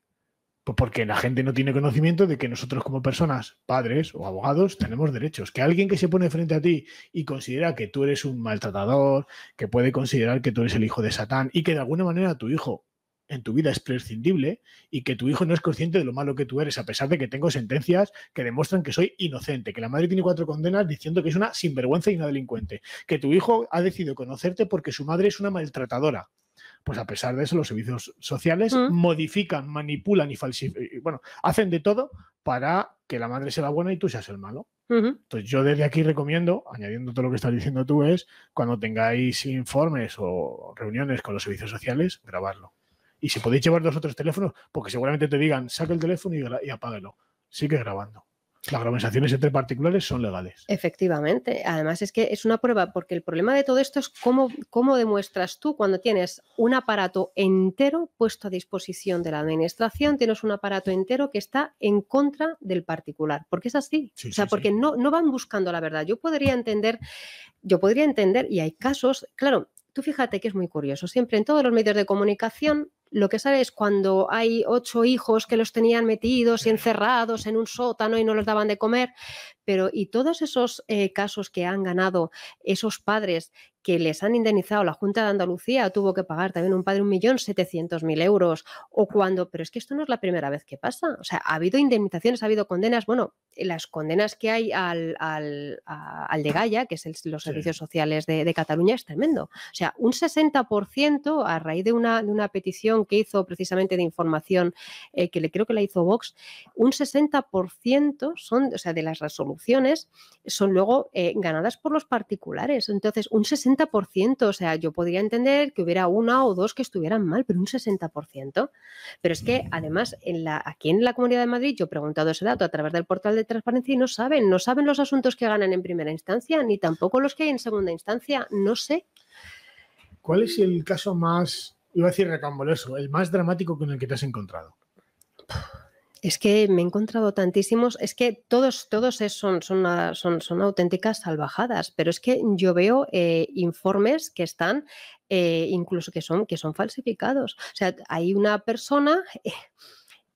Pues porque la gente no tiene conocimiento de que nosotros como personas, padres o abogados, tenemos derechos. Que alguien que se pone frente a ti y considera que tú eres un maltratador, que puede considerar que tú eres el hijo de Satán y que de alguna manera tu hijo en tu vida es prescindible y que tu hijo no es consciente de lo malo que tú eres, a pesar de que tengo sentencias que demuestran que soy inocente, que la madre tiene cuatro condenas diciendo que es una sinvergüenza y una delincuente, que tu hijo ha decidido conocerte porque su madre es una maltratadora pues a pesar de eso, los servicios sociales mm. modifican, manipulan y falsifican, eh, eh, bueno, hacen de todo para que la madre sea la buena y tú seas el malo. Entonces yo desde aquí recomiendo, añadiendo todo lo que estás diciendo tú, es cuando tengáis informes o reuniones con los servicios sociales, grabarlo. Y si podéis llevar dos otros teléfonos, porque seguramente te digan, saca el teléfono y, y apágalo. Sigue grabando. Las conversaciones entre particulares son legales. Efectivamente. Además, es que es una prueba, porque el problema de todo esto es cómo, cómo demuestras tú cuando tienes un aparato entero puesto a disposición de la administración, tienes un aparato entero que está en contra del particular. Porque es así. o sea, porque No, no van buscando la verdad. Yo podría entender, yo podría entender, y hay casos, claro, fíjate que es muy curioso. Siempre en todos los medios de comunicación lo que sale es cuando hay ocho hijos que los tenían metidos y encerrados en un sótano y no los daban de comer, pero y todos esos eh, casos que han ganado esos padres que les han indemnizado. La Junta de Andalucía tuvo que pagar también un padre 1.700.000 euros. O cuando, pero es que esto no es la primera vez que pasa. O sea, ha habido indemnizaciones, ha habido condenas. Bueno, las condenas que hay al, al, al de Gaya, que es los servicios sociales de, Cataluña, es tremendo. O sea, un 60% a raíz de una, de una petición que hizo precisamente de información, eh, que le creo que la hizo Vox, un 60% son, o sea, de las resoluciones son luego eh, ganadas por los particulares. Entonces, un 60 ciento, o sea, yo podría entender que hubiera una o dos que estuvieran mal, pero un 60%. Pero es que además aquí en la Comunidad de Madrid yo he preguntado ese dato a través del portal de transparencia y no saben, no saben los asuntos que ganan en primera instancia, ni tampoco los que hay en segunda instancia, no sé. ¿Cuál es el caso más, iba a decir recamboleso, el más dramático con el que te has encontrado? Es que me he encontrado tantísimos, es que todos, todos son, son, son, auténticas salvajadas, pero es que yo veo eh, informes que están, eh, incluso que son, que son falsificados. O sea, hay una persona... Eh,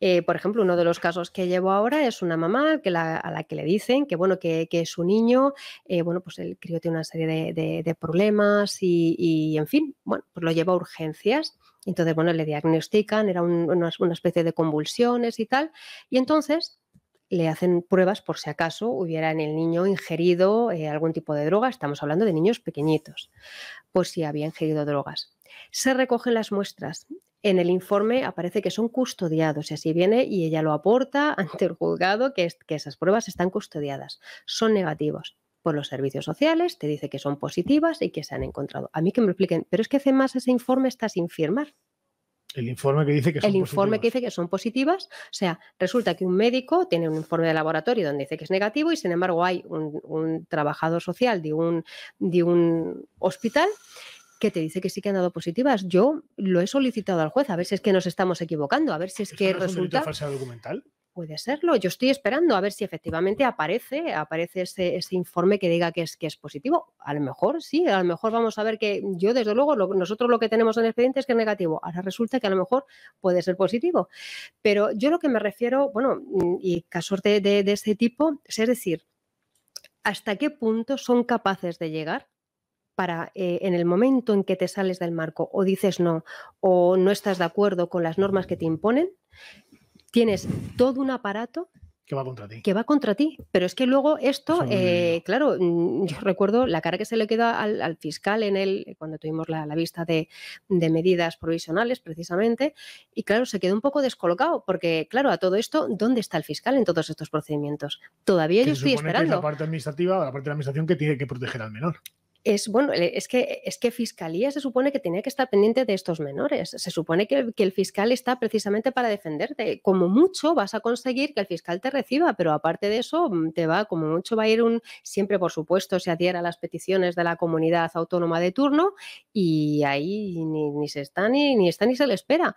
eh, por ejemplo, uno de los casos que llevo ahora es una mamá que a la que le dicen que, bueno, que, su niño, eh, bueno, pues el crío tiene una serie de, problemas y, en fin, bueno, pues lo lleva a urgencias. Entonces, bueno, le diagnostican, era una, especie de convulsiones y tal. Y entonces le hacen pruebas por si acaso hubiera en el niño ingerido eh, algún tipo de droga. Estamos hablando de niños pequeñitos. Pues si había ingerido drogas. Se recogen las muestras en el informe aparece que son custodiados y así viene y ella lo aporta ante el juzgado que, que esas pruebas están custodiadas, son negativos por los servicios sociales, te dice que son positivas y que se han encontrado. A mí que me expliquen, pero es que hace más ese informe está sin firmar. El informe que dice que son El informe que dice que son positivas, o sea, resulta que un médico tiene un informe de laboratorio donde dice que es negativo y sin embargo hay un, trabajador social de un, de un hospital que te dice que sí que han dado positivas. Yo lo he solicitado al juez, a ver si es que nos estamos equivocando, a ver si es que resulta... falsa documental? Puede serlo. Yo estoy esperando a ver si efectivamente aparece, aparece ese, informe que diga que es, que es positivo. A lo mejor sí, a lo mejor vamos a ver que yo, desde luego, nosotros lo que tenemos en el expediente es que es negativo. Ahora resulta que a lo mejor puede ser positivo. Pero yo lo que me refiero, bueno, mm, y casos de, ese tipo, es decir, hasta qué punto son capaces de llegar para eh, en el momento en que te sales del marco o dices no o no estás de acuerdo con las normas que te imponen, tienes todo un aparato que va contra ti. Que va contra ti. Pero es que luego esto, eh, claro, mm, yo recuerdo la cara que se le queda al, fiscal en él, cuando tuvimos la, vista de, medidas provisionales, precisamente, y claro, se quedó un poco descolocado, porque claro, a todo esto, ¿dónde está el fiscal en todos estos procedimientos? Todavía yo estoy esperando. Que es la parte administrativa, la parte de la administración que tiene que proteger al menor es bueno, es que, es que Fiscalía se supone que tenía que estar pendiente de estos menores. Se supone que, el fiscal está precisamente para defenderte. Como mucho vas a conseguir que el fiscal te reciba, pero aparte de eso, mm, te va, como mucho va a ir un, siempre por supuesto, se adhiera a las peticiones de la comunidad autónoma de turno y ahí ni, se está ni, está ni se le espera.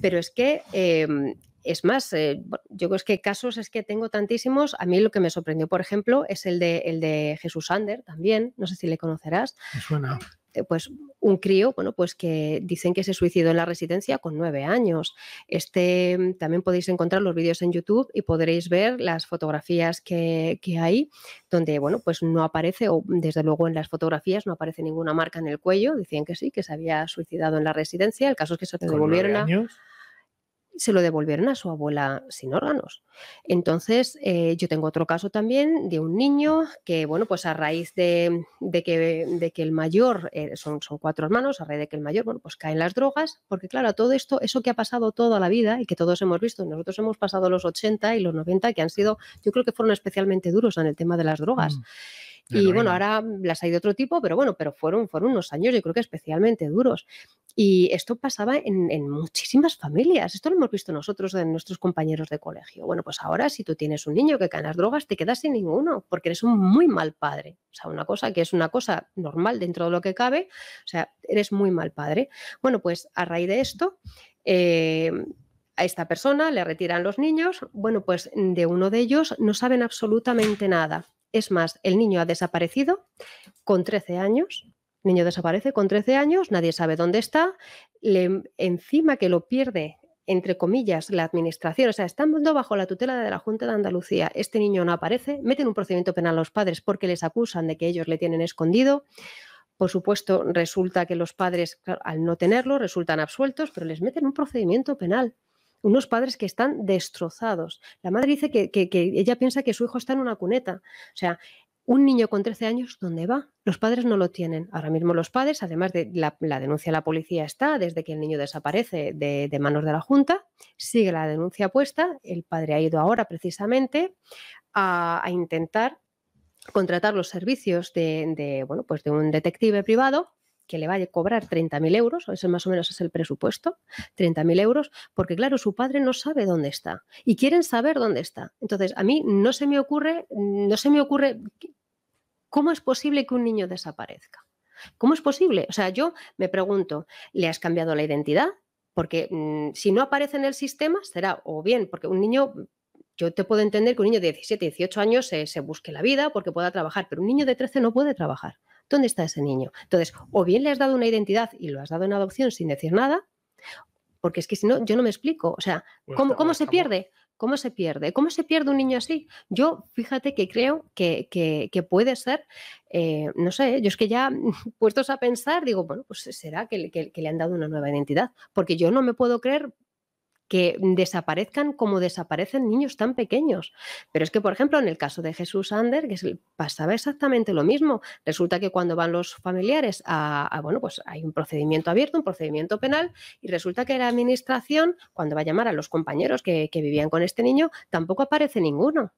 Pero es que em, es más, eh, yo creo que casos es que tengo tantísimos. A mí lo que me sorprendió, por ejemplo, es el de, el de Jesús Sander también. No sé si le conocerás. Me suena. Eh, pues un crío, bueno, pues que dicen que se suicidó en la residencia con nueve años. Este mm, también podéis encontrar los vídeos en YouTube y podréis ver las fotografías que, hay, donde bueno, pues no aparece, o desde luego en las fotografías no aparece ninguna marca en el cuello, decían que sí, que se había suicidado en la residencia. El caso es que se devolvieron a se lo devolvieron a su abuela sin órganos. Entonces, eh, yo tengo otro caso también de un niño que, bueno, pues a raíz de, que, de que, el mayor, eh, son, son, cuatro hermanos, a raíz de que el mayor, bueno, pues caen las drogas, porque claro, todo esto, eso que ha pasado toda la vida y que todos hemos visto, nosotros hemos pasado los 80 y los 90, que han sido, yo creo que fueron especialmente duros en el tema de las drogas. Mm y bueno, ahora las hay de otro tipo, pero bueno, pero fueron, fueron unos años yo creo que especialmente duros. Y esto pasaba en, muchísimas familias. Esto lo hemos visto nosotros en nuestros compañeros de colegio. Bueno, pues ahora si tú tienes un niño que cae en las drogas, te quedas sin ninguno, porque eres un muy mal padre. O sea, una cosa que es una cosa normal dentro de lo que cabe, o sea, eres muy mal padre. Bueno, pues a raíz de esto... Eh, a esta persona le retiran los niños, bueno, pues de uno de ellos no saben absolutamente nada. Es más, el niño ha desaparecido con 13 años. niño desaparece con 13 años, nadie sabe dónde está. encima que lo pierde entre comillas, la administración, o sea, estando bajo la tutela de la Junta de Andalucía, este niño no aparece, meten un procedimiento penal a los padres porque les acusan de que ellos le tienen escondido. Por supuesto, resulta que los padres, al no tenerlo, resultan absueltos, pero les meten un procedimiento penal unos padres que están destrozados. La madre dice que, ella piensa que su hijo está en una cuneta. O sea, un niño con 13 años, ¿dónde va? Los padres no lo tienen. Ahora mismo los padres, además de la, denuncia a la policía está desde que el niño desaparece de, manos de la Junta, sigue la denuncia puesta, el padre ha ido ahora precisamente a, intentar contratar los servicios de, bueno, pues de un detective privado que le vaya a cobrar 30.000 euros, eso más o menos es el presupuesto, 30.000 euros, porque claro, su padre no sabe dónde está y quieren saber dónde está. Entonces, a mí no se me ocurre, no se me ocurre cómo es posible que un niño desaparezca. ¿Cómo es posible? O sea, yo me pregunto, ¿le has cambiado la identidad? Porque mm, si no aparece en el sistema, será o bien porque un niño yo te puedo entender que un niño de 17, 18 años se, se, busque la vida porque pueda trabajar, pero un niño de 13 no puede trabajar. ¿Dónde está ese niño? Entonces, o bien le has dado una identidad y lo has dado en adopción sin decir nada, porque es que si no, yo no me explico. O sea, ¿cómo, se pierde? ¿Cómo se pierde? ¿Cómo se pierde un niño así? Yo, fíjate que creo que, puede ser, eh, no sé, ¿eh? yo es que ya puestos a pensar, digo, bueno, pues será que, que, le han dado una nueva identidad, porque yo no me puedo creer que desaparezcan como desaparecen niños tan pequeños. Pero es que, por ejemplo, en el caso de Jesús Ander, que pasaba exactamente lo mismo. Resulta que cuando van los familiares a, bueno, pues hay un procedimiento abierto, un procedimiento penal, y resulta que la administración, cuando va a llamar a los compañeros que, que vivían con este niño, tampoco aparece ninguno.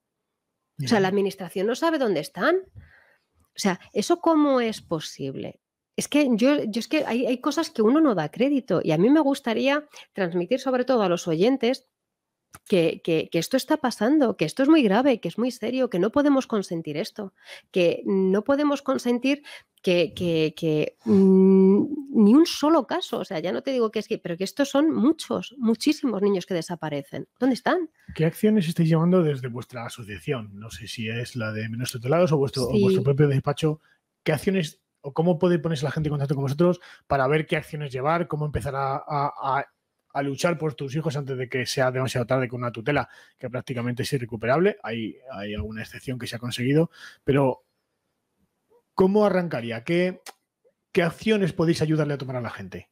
O sea, la administración no sabe dónde están. O sea, ¿eso cómo es posible? es que yo, es que hay, cosas que uno no da crédito y a mí me gustaría transmitir sobre todo a los oyentes que, esto está pasando, que esto es muy grave, que es muy serio, que no podemos consentir esto, que no podemos consentir que, mm, ni un solo caso, o sea, ya no te digo que es que, pero que estos son muchos, muchísimos niños que desaparecen. ¿Dónde están? ¿Qué acciones estáis llevando desde vuestra asociación? No sé si es la de Menos Tutelados o vuestro, o vuestro propio despacho. ¿Qué acciones cómo puede ponerse la gente en contacto con vosotros para ver qué acciones llevar, cómo empezar a, luchar por tus hijos antes de que sea demasiado tarde con una tutela que prácticamente es irrecuperable. Hay, alguna excepción que se ha conseguido, pero ¿cómo arrancaría? ¿Qué, acciones podéis ayudarle a tomar a la gente?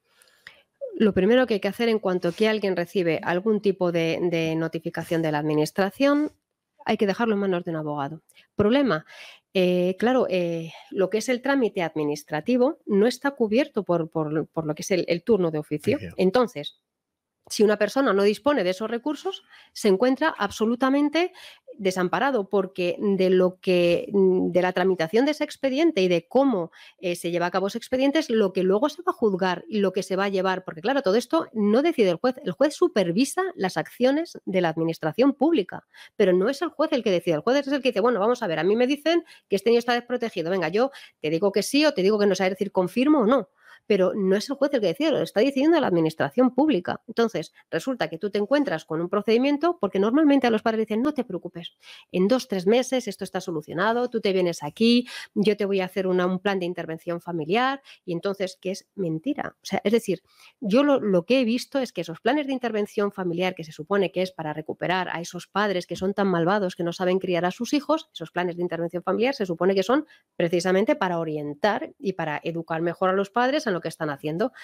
lo primero que hay que hacer en cuanto que alguien recibe algún tipo de, de, notificación de la administración, hay que dejarlo en manos de un abogado. Problema, eh, claro, eh, lo que es el trámite administrativo no está cubierto por, lo que es el turno de oficio. Entonces, si una persona no dispone de esos recursos, se encuentra absolutamente desamparado porque de lo que mm, de la tramitación de ese expediente y de cómo eh, se lleva a cabo ese expediente es lo que luego se va a juzgar y lo que se va a llevar, porque claro, todo esto no decide el juez, el juez supervisa las acciones de la administración pública, pero no es el juez el que decide, el juez es el que dice, bueno, vamos a ver, a mí me dicen que este niño está desprotegido, venga, yo te digo que sí o te digo que no, es decir, confirmo o no pero no es el juez el que decide, lo está decidiendo la administración pública. Entonces, resulta que tú te encuentras con un procedimiento porque normalmente a los padres dicen, no te preocupes, en dos, tres meses esto está solucionado, tú te vienes aquí, yo te voy a hacer un plan de intervención familiar y entonces, que es mentira. O sea, es decir, yo lo, lo que he visto es que esos planes de intervención familiar que se supone que es para recuperar a esos padres que son tan malvados que no saben criar a sus hijos, esos planes de intervención familiar se supone que son precisamente para orientar y para educar mejor a los padres, a lo que están haciendo,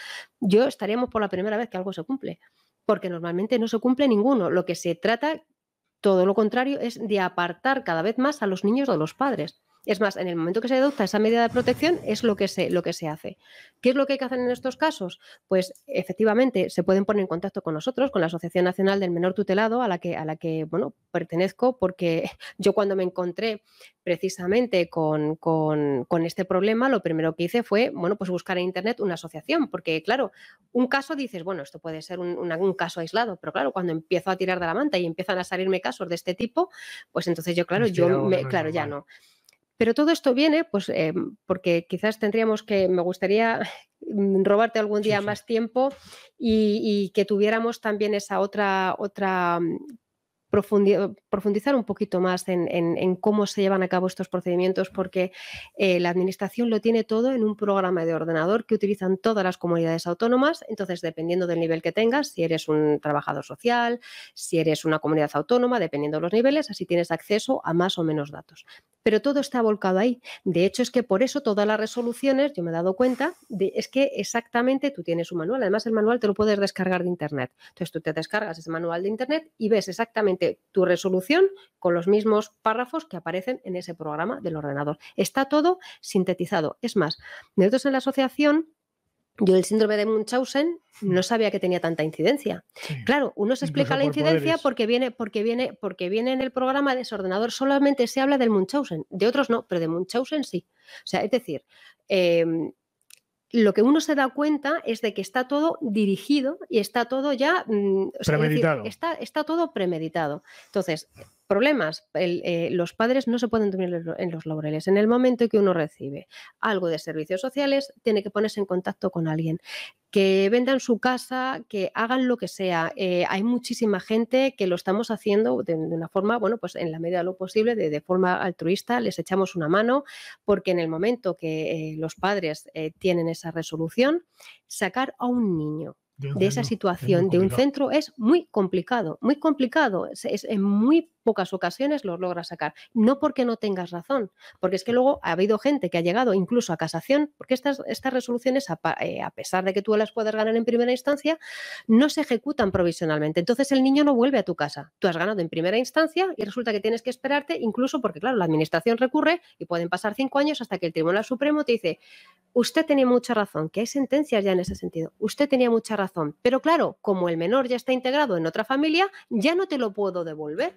yo estaríamos por la primera vez que algo se cumple, porque normalmente no se cumple ninguno. Lo que se trata, todo lo contrario, es de apartar cada vez más a los niños de los padres. Es más, en el momento que se adopta esa medida de protección es lo que se, lo que se hace. ¿Qué es lo que hay que hacer en estos casos? Pues efectivamente se pueden poner en contacto con nosotros, con la Asociación Nacional del Menor Tutelado, a la que, a la que bueno, pertenezco, porque yo cuando me encontré precisamente con, con, este problema, lo primero que hice fue bueno, pues buscar en Internet una asociación, porque claro, un caso dices, bueno, esto puede ser un, caso aislado, pero claro, cuando empiezo a tirar de la manta y empiezan a salirme casos de este tipo, pues entonces yo, claro, yo, me, claro, ya no. Pero todo esto viene, pues, eh, porque quizás tendríamos que, me gustaría mm, robarte algún día más tiempo y, que tuviéramos también esa otra, otra mm, profundizar un poquito más en, cómo se llevan a cabo estos procedimientos, porque eh, la Administración lo tiene todo en un programa de ordenador que utilizan todas las comunidades autónomas. Entonces, dependiendo del nivel que tengas, si eres un trabajador social, si eres una comunidad autónoma, dependiendo de los niveles, así tienes acceso a más o menos datos pero todo está volcado ahí. De hecho, es que por eso todas las resoluciones, yo me he dado cuenta, es que exactamente tú tienes un manual. Además, el manual te lo puedes descargar de Internet. Entonces, tú te descargas ese manual de Internet y ves exactamente tu resolución con los mismos párrafos que aparecen en ese programa del ordenador. Está todo sintetizado. Es más, nosotros en la asociación yo el síndrome de Munchausen mm. no sabía que tenía tanta incidencia. Claro, uno se explica la incidencia porque viene, porque viene, porque viene en el programa desordenador, solamente se habla del Munchausen, de otros no, pero de Munchausen sí. O sea, es decir, em, lo que uno se da cuenta es de que está todo dirigido y está todo ya mm, premeditado. está, está todo premeditado. Entonces, problemas. Eh, los padres no se pueden dormir en los laureles. En el momento que uno recibe algo de servicios sociales, tiene que ponerse en contacto con alguien. Que vendan su casa, que hagan lo que sea. Eh, hay muchísima gente que lo estamos haciendo de, una forma, bueno, pues en la medida de lo posible, de, forma altruista, les echamos una mano, porque en el momento que eh, los padres tienen esa resolución, sacar a un niño de esa situación de un centro es muy complicado, muy complicado. Es, en muy pocas ocasiones lo logra sacar. No porque no tengas razón, porque es que luego ha habido gente que ha llegado incluso a casación, porque estas, estas resoluciones, a, eh, a pesar de que tú las puedas ganar en primera instancia, no se ejecutan provisionalmente. Entonces el niño no vuelve a tu casa. Tú has ganado en primera instancia y resulta que tienes que esperarte, incluso porque, claro, la administración recurre y pueden pasar cinco años hasta que el Tribunal Supremo te dice, usted tenía mucha razón, que hay sentencias ya en ese sentido, usted tenía mucha razón pero claro, como el menor ya está integrado en otra familia, ya no te lo puedo devolver.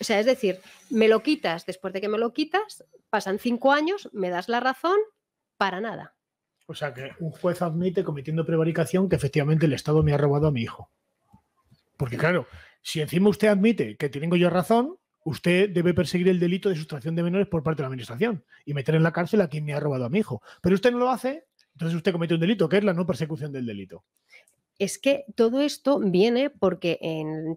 O sea, es decir, me lo quitas, después de que me lo quitas, pasan cinco años, me das la razón, para nada. O sea, que un juez admite cometiendo prevaricación que efectivamente el Estado me ha robado a mi hijo. Porque claro, si encima usted admite que tengo yo razón, usted debe perseguir el delito de sustracción de menores por parte de la administración y meter en la cárcel a quien me ha robado a mi hijo. Pero usted no lo hace entonces usted comete un delito, que es la no persecución del delito. Es que todo esto viene porque en,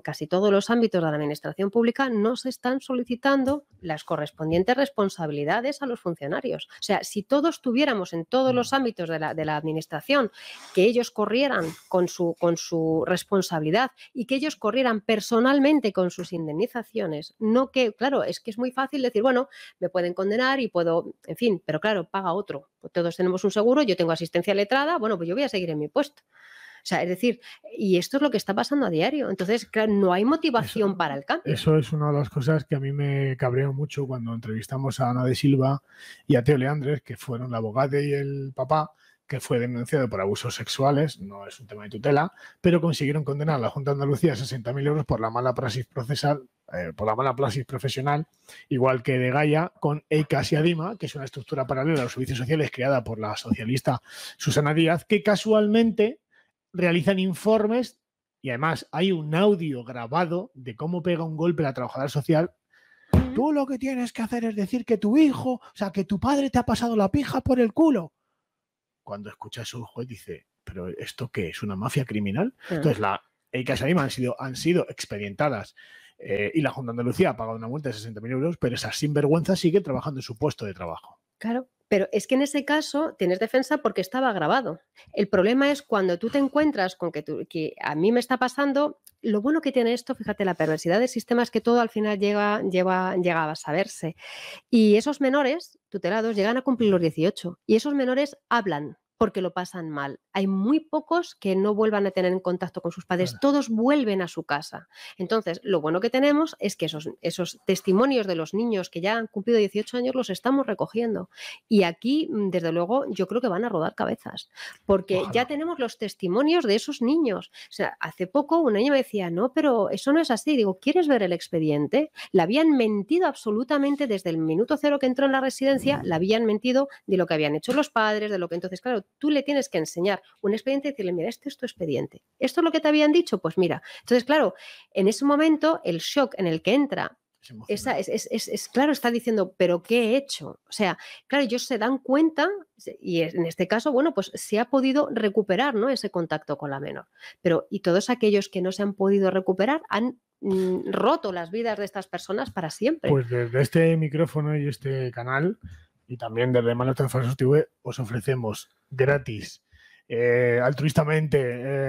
casi todos los ámbitos de la administración pública no se están solicitando las correspondientes responsabilidades a los funcionarios. O sea, si todos tuviéramos en todos los mm. ámbitos de la, administración que ellos corrieran con su, con su responsabilidad y que ellos corrieran personalmente con sus indemnizaciones, no que, claro, es que es muy fácil decir, bueno, me pueden condenar y puedo, en fin, pero claro, paga otro todos tenemos un seguro, yo tengo asistencia letrada, bueno, pues yo voy a seguir en mi puesto. O sea, es decir, y esto es lo que está pasando a diario. Entonces, no hay motivación para el cambio. Eso es una de las cosas que a mí me cabreó mucho cuando entrevistamos a Ana de Silva y a Teo Leandres, que fueron la abogada y el papá, que fue denunciado por abusos sexuales, no es un tema de tutela, pero consiguieron condenar a la Junta de Andalucía a 60.000 euros por la mala praxis procesal eh, por la plasis profesional, igual que de Gaia, con EICAS y ADIMA, que es una estructura paralela a los servicios sociales creada por la socialista Susana Díaz, que casualmente realizan informes y además hay un audio grabado de cómo pega un golpe la trabajadora social. Tú lo que tienes que hacer es decir que tu hijo, o sea, que tu padre te ha pasado la pija por el culo. Cuando escuchas a su juez dice, pero ¿esto qué es? ¿Una mafia criminal? Ah. Entonces la EICAS y ADIMA han sido, han sido expedientadas eh, y la Junta de Andalucía ha pagado una multa de 60.000 euros, pero esa sinvergüenza sigue trabajando en su puesto de trabajo. Claro, pero es que en ese caso tienes defensa porque estaba grabado. El problema es cuando tú te encuentras con que, a mí me está pasando, lo bueno que tiene esto, fíjate, la perversidad del sistema es que todo al final llega, a saberse. Y esos menores tutelados llegan a cumplir los 18 y esos menores hablan porque lo pasan mal. Hay muy pocos que no vuelvan a tener contacto con sus padres, todos vuelven a su casa. Entonces, lo bueno que tenemos es que esos, esos testimonios de los niños que ya han cumplido 18 años los estamos recogiendo. Y aquí, mm, desde luego, yo creo que van a rodar cabezas, porque ya tenemos los testimonios de esos niños. O sea, hace poco un niño me decía, no, pero eso no es así. digo, ¿quieres ver el expediente? La habían mentido absolutamente desde el minuto cero que entró en la residencia, mm. la habían mentido de lo que habían hecho los padres, de lo que entonces, claro, tú le tienes que enseñar un expediente y decirle, mira, este es tu expediente. ¿Esto es lo que te habían dicho? Pues mira. Entonces, claro, en ese momento el shock en el que entra esa, es, es, es, claro, está diciendo, pero ¿qué he hecho? O sea, claro, ellos se dan cuenta y en este caso, bueno, pues se ha podido recuperar ¿no? ese contacto con la menor. Pero, y todos aquellos que no se han podido recuperar han mm, roto las vidas de estas personas para siempre. Pues desde este micrófono y este canal y también desde Manos Transformers TV os ofrecemos gratis, eh, altruistamente,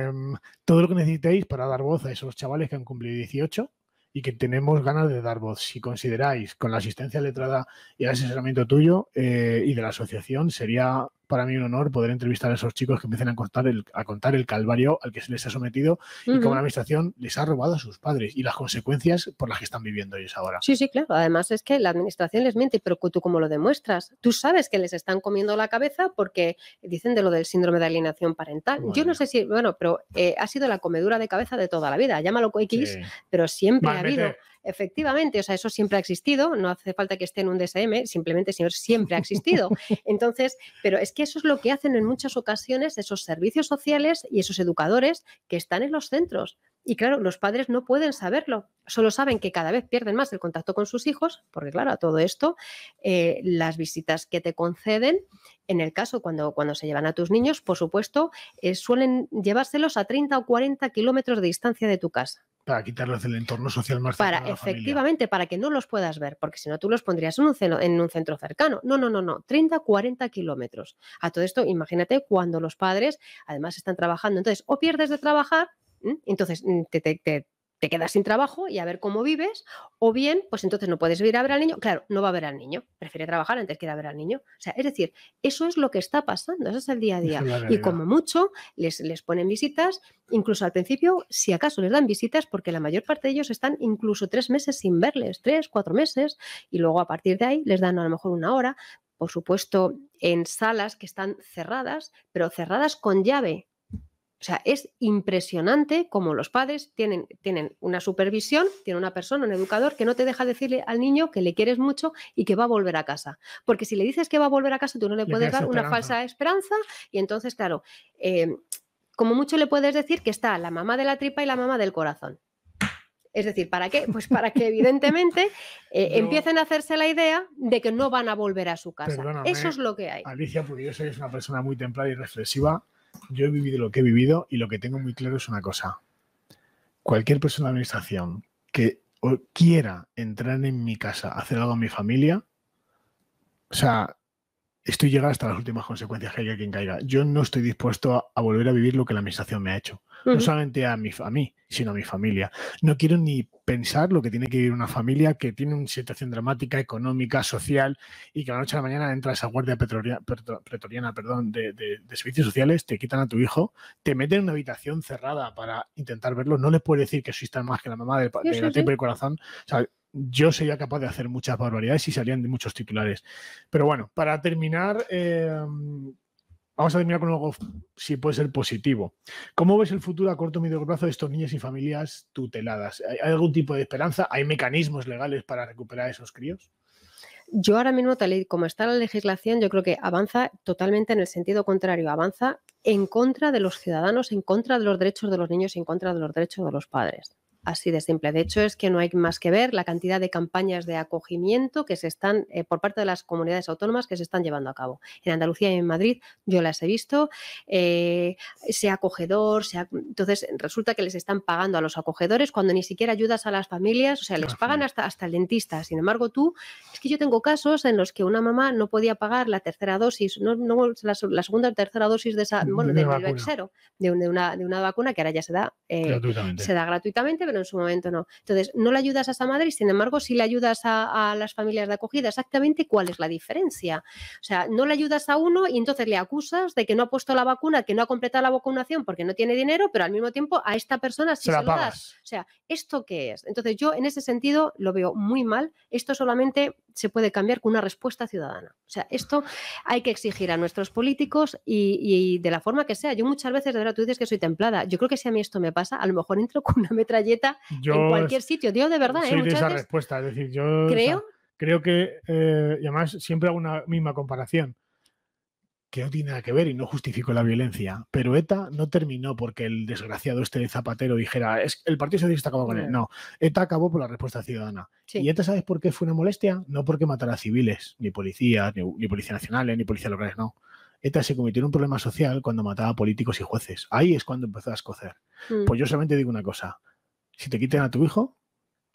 em, todo lo que necesitéis para dar voz a esos chavales que han cumplido 18 y que tenemos ganas de dar voz. Si consideráis con la asistencia letrada y el asesoramiento tuyo eh, y de la asociación, sería para mí un honor poder entrevistar a esos chicos que empiezan a contar el, a contar el calvario al que se les ha sometido y cómo la administración les ha robado a sus padres y las consecuencias por las que están viviendo ellos ahora. Sí, sí, claro. Además es que la administración les miente, pero tú cómo lo demuestras. Tú sabes que les están comiendo la cabeza porque dicen de lo del síndrome de alienación parental. Yo no sé si, bueno, pero eh, ha sido la comedura de cabeza de toda la vida. Llámalo X, pero siempre ha habido Efectivamente, o sea, eso siempre ha existido, no hace falta que esté en un DSM, simplemente siempre ha existido. Entonces, pero es que eso es lo que hacen en muchas ocasiones esos servicios sociales y esos educadores que están en los centros. Y claro, los padres no pueden saberlo, solo saben que cada vez pierden más el contacto con sus hijos, porque claro, a todo esto, eh, las visitas que te conceden, en el caso cuando, cuando se llevan a tus niños, por supuesto, eh, suelen llevárselos a 30 o 40 kilómetros de distancia de tu casa para quitarlos del entorno social más cercano efectivamente para que no los puedas ver porque si no tú los pondrías en un, en un centro cercano no no no no 30 40 kilómetros a todo esto imagínate cuando los padres además están trabajando entonces o pierdes de trabajar entonces mm, te te quedas sin trabajo y a ver cómo vives, o bien, pues entonces no puedes ir a ver al niño, claro, no va a ver al niño, prefiere trabajar antes que ir a ver al niño. O sea, es decir, eso es lo que está pasando, eso es el día a día. Y como mucho, les, les ponen visitas, incluso al principio, si acaso les dan visitas, porque la mayor parte de ellos están incluso tres meses sin verles, tres, cuatro meses, y luego a partir de ahí les dan a lo mejor una hora, por supuesto, en salas que están cerradas, pero cerradas con llave, o sea, es impresionante cómo los padres tienen, tienen, una supervisión, tiene una persona, un educador, que no te deja decirle al niño que le quieres mucho y que va a volver a casa. Porque si le dices que va a volver a casa, tú no le, puedes dar una falsa esperanza y entonces, claro, em, como mucho le puedes decir que está la mamá de la tripa y la mamá del corazón. Es decir, ¿para qué? Pues para que evidentemente eh, empiecen a hacerse la idea de que no van a volver a su casa. Eso es lo que hay. Alicia Pudiese es una persona muy templada y reflexiva yo he vivido lo que he vivido y lo que tengo muy claro es una cosa. Cualquier persona de administración que quiera entrar en mi casa, hacer algo a mi familia, o sea, estoy llega hasta las últimas consecuencias, que haya quien caiga. Yo no estoy dispuesto a, volver a vivir lo que la administración me ha hecho. No solamente a, a mí, sino a mi familia. No quiero ni pensar lo que tiene que vivir una familia que tiene una situación dramática, económica, social, y que a la noche a la mañana entra esa guardia pretoriana, perdón, de, servicios sociales, te quitan a tu hijo, te meten en una habitación cerrada para intentar verlo, no les puedes decir que sois tan más que la mamá de la corazón. O yo sería capaz de hacer muchas barbaridades y salían de muchos titulares. Pero bueno, para terminar, em, vamos a terminar con algo, si puede ser positivo. ¿Cómo ves el futuro a corto y medio plazo de estos niños y familias tuteladas? ¿Hay algún tipo de esperanza? ¿Hay mecanismos legales para recuperar a esos críos? Yo ahora mismo, tal y como está la legislación, yo creo que avanza totalmente en el sentido contrario, avanza en contra de los ciudadanos, en contra de los derechos de los niños, en contra de los derechos de los padres así de simple. De hecho, es que no hay más que ver la cantidad de campañas de acogimiento que se están, eh, por parte de las comunidades autónomas, que se están llevando a cabo. En Andalucía y en Madrid yo las he visto, eh, sea acogedor, sea... entonces resulta que les están pagando a los acogedores cuando ni siquiera ayudas a las familias, o sea, les pagan hasta, hasta el dentista. Sin embargo, tú, es que yo tengo casos en los que una mamá no podía pagar la tercera dosis, no, la, segunda o tercera dosis de esa, bueno, de del, de, una, vacuna que ahora ya se da, eh, se da gratuitamente, pero en su momento no. Entonces, no le ayudas a esa madre y sin embargo sí le ayudas a, las familias de acogida. Exactamente cuál es la diferencia. O sea, no le ayudas a uno y entonces le acusas de que no ha puesto la vacuna, que no ha completado la vacunación porque no tiene dinero, pero al mismo tiempo a esta persona sí se lo das. O sea, ¿esto qué es? Entonces, yo en ese sentido lo veo muy mal. Esto solamente se puede cambiar con una respuesta ciudadana. O sea, esto hay que exigir a nuestros políticos y, de la forma que sea. Yo muchas veces, de verdad, tú dices que soy templada. Yo creo que si a mí esto me pasa, a lo mejor entro con una metralleta en cualquier sitio. Digo, de verdad, ¿eh? soy esa respuesta. Es decir, yo creo, creo que, eh, y además siempre hago una misma comparación que no tiene nada que ver y no justificó la violencia. Pero ETA no terminó porque el desgraciado este Zapatero dijera, es, el Partido Socialista acabó con él. Mm. No, ETA acabó por la respuesta ciudadana. ¿Y ETA sabes por qué fue una molestia? No porque matara civiles, ni policías, ni, policía nacionales, ni policía locales, no. ETA se cometió en un problema social cuando mataba a políticos y jueces. Ahí es cuando empezó a escocer. Mm. Pues yo solamente digo una cosa. Si te quitan a tu hijo,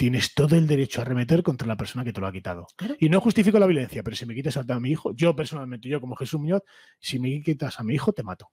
tienes todo el derecho a arremeter contra la persona que te lo ha quitado. Y no justifico la violencia, pero si me quitas a mi hijo, yo personalmente, yo como Jesús Muñoz, si me quitas a mi hijo, te mato.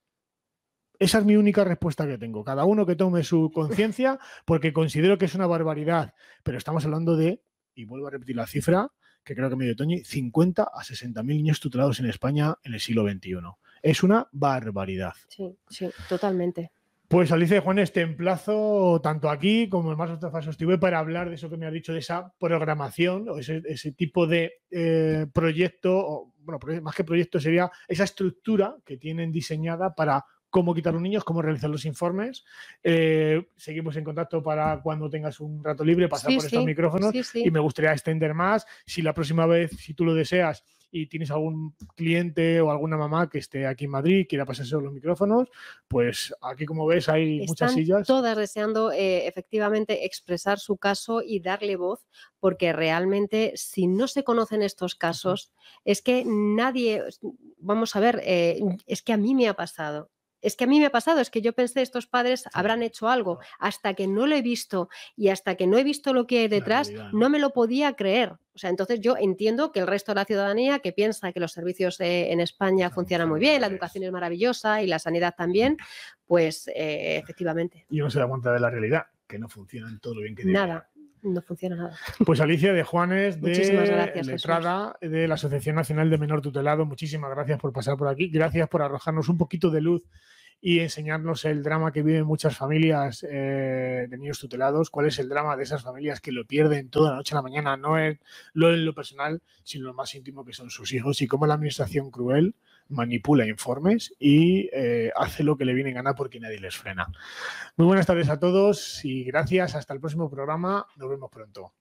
Esa es mi única respuesta que tengo. Cada uno que tome su conciencia, porque considero que es una barbaridad, pero estamos hablando de, y vuelvo a repetir la cifra, que creo que dio Toñi, 50 a 60 mil niños tutelados en España en el siglo XXI. Es una barbaridad. Sí, sí, totalmente. Pues Alice Juan este este emplazo tanto aquí como en más TV para hablar de eso que me ha dicho, de esa programación o ese, tipo de eh, proyecto, o, bueno, más que proyecto sería esa estructura que tienen diseñada para cómo quitar los niños, cómo realizar los informes. Eh, seguimos en contacto para cuando tengas un rato libre, pasar por estos micrófonos y me gustaría extender más. Si la próxima vez, si tú lo deseas y tienes algún cliente o alguna mamá que esté aquí en Madrid y quiera pasarse los micrófonos, pues aquí como ves hay muchas sillas. Todas deseando eh, efectivamente expresar su caso y darle voz, porque realmente si no se conocen estos casos, es que nadie, vamos a ver, eh, es que a mí me ha pasado es que a mí me ha pasado, es que yo pensé estos padres habrán hecho algo, hasta que no lo he visto y hasta que no he visto lo que hay detrás, ¿no? me lo podía creer. O sea, entonces yo entiendo que el resto de la ciudadanía que piensa que los servicios en España funcionan muy bien, la educación es maravillosa y la sanidad también, pues eh, efectivamente. Y no se da cuenta de la realidad, que no funcionan todo lo bien que digan. Nada, no funciona nada. Pues Alicia de Juanes, de gracias, de la Asociación Nacional de Menor Tutelado, muchísimas gracias por pasar por aquí. Gracias por arrojarnos un poquito de luz y enseñarnos el drama que viven muchas familias eh, de niños tutelados, cuál es el drama de esas familias que lo pierden toda la noche a la mañana, no es lo, en lo personal, sino lo más íntimo que son sus hijos y cómo la administración cruel manipula informes y eh, hace lo que le viene en gana porque nadie les frena. Muy buenas tardes a todos y gracias. Hasta el próximo programa. Nos vemos pronto.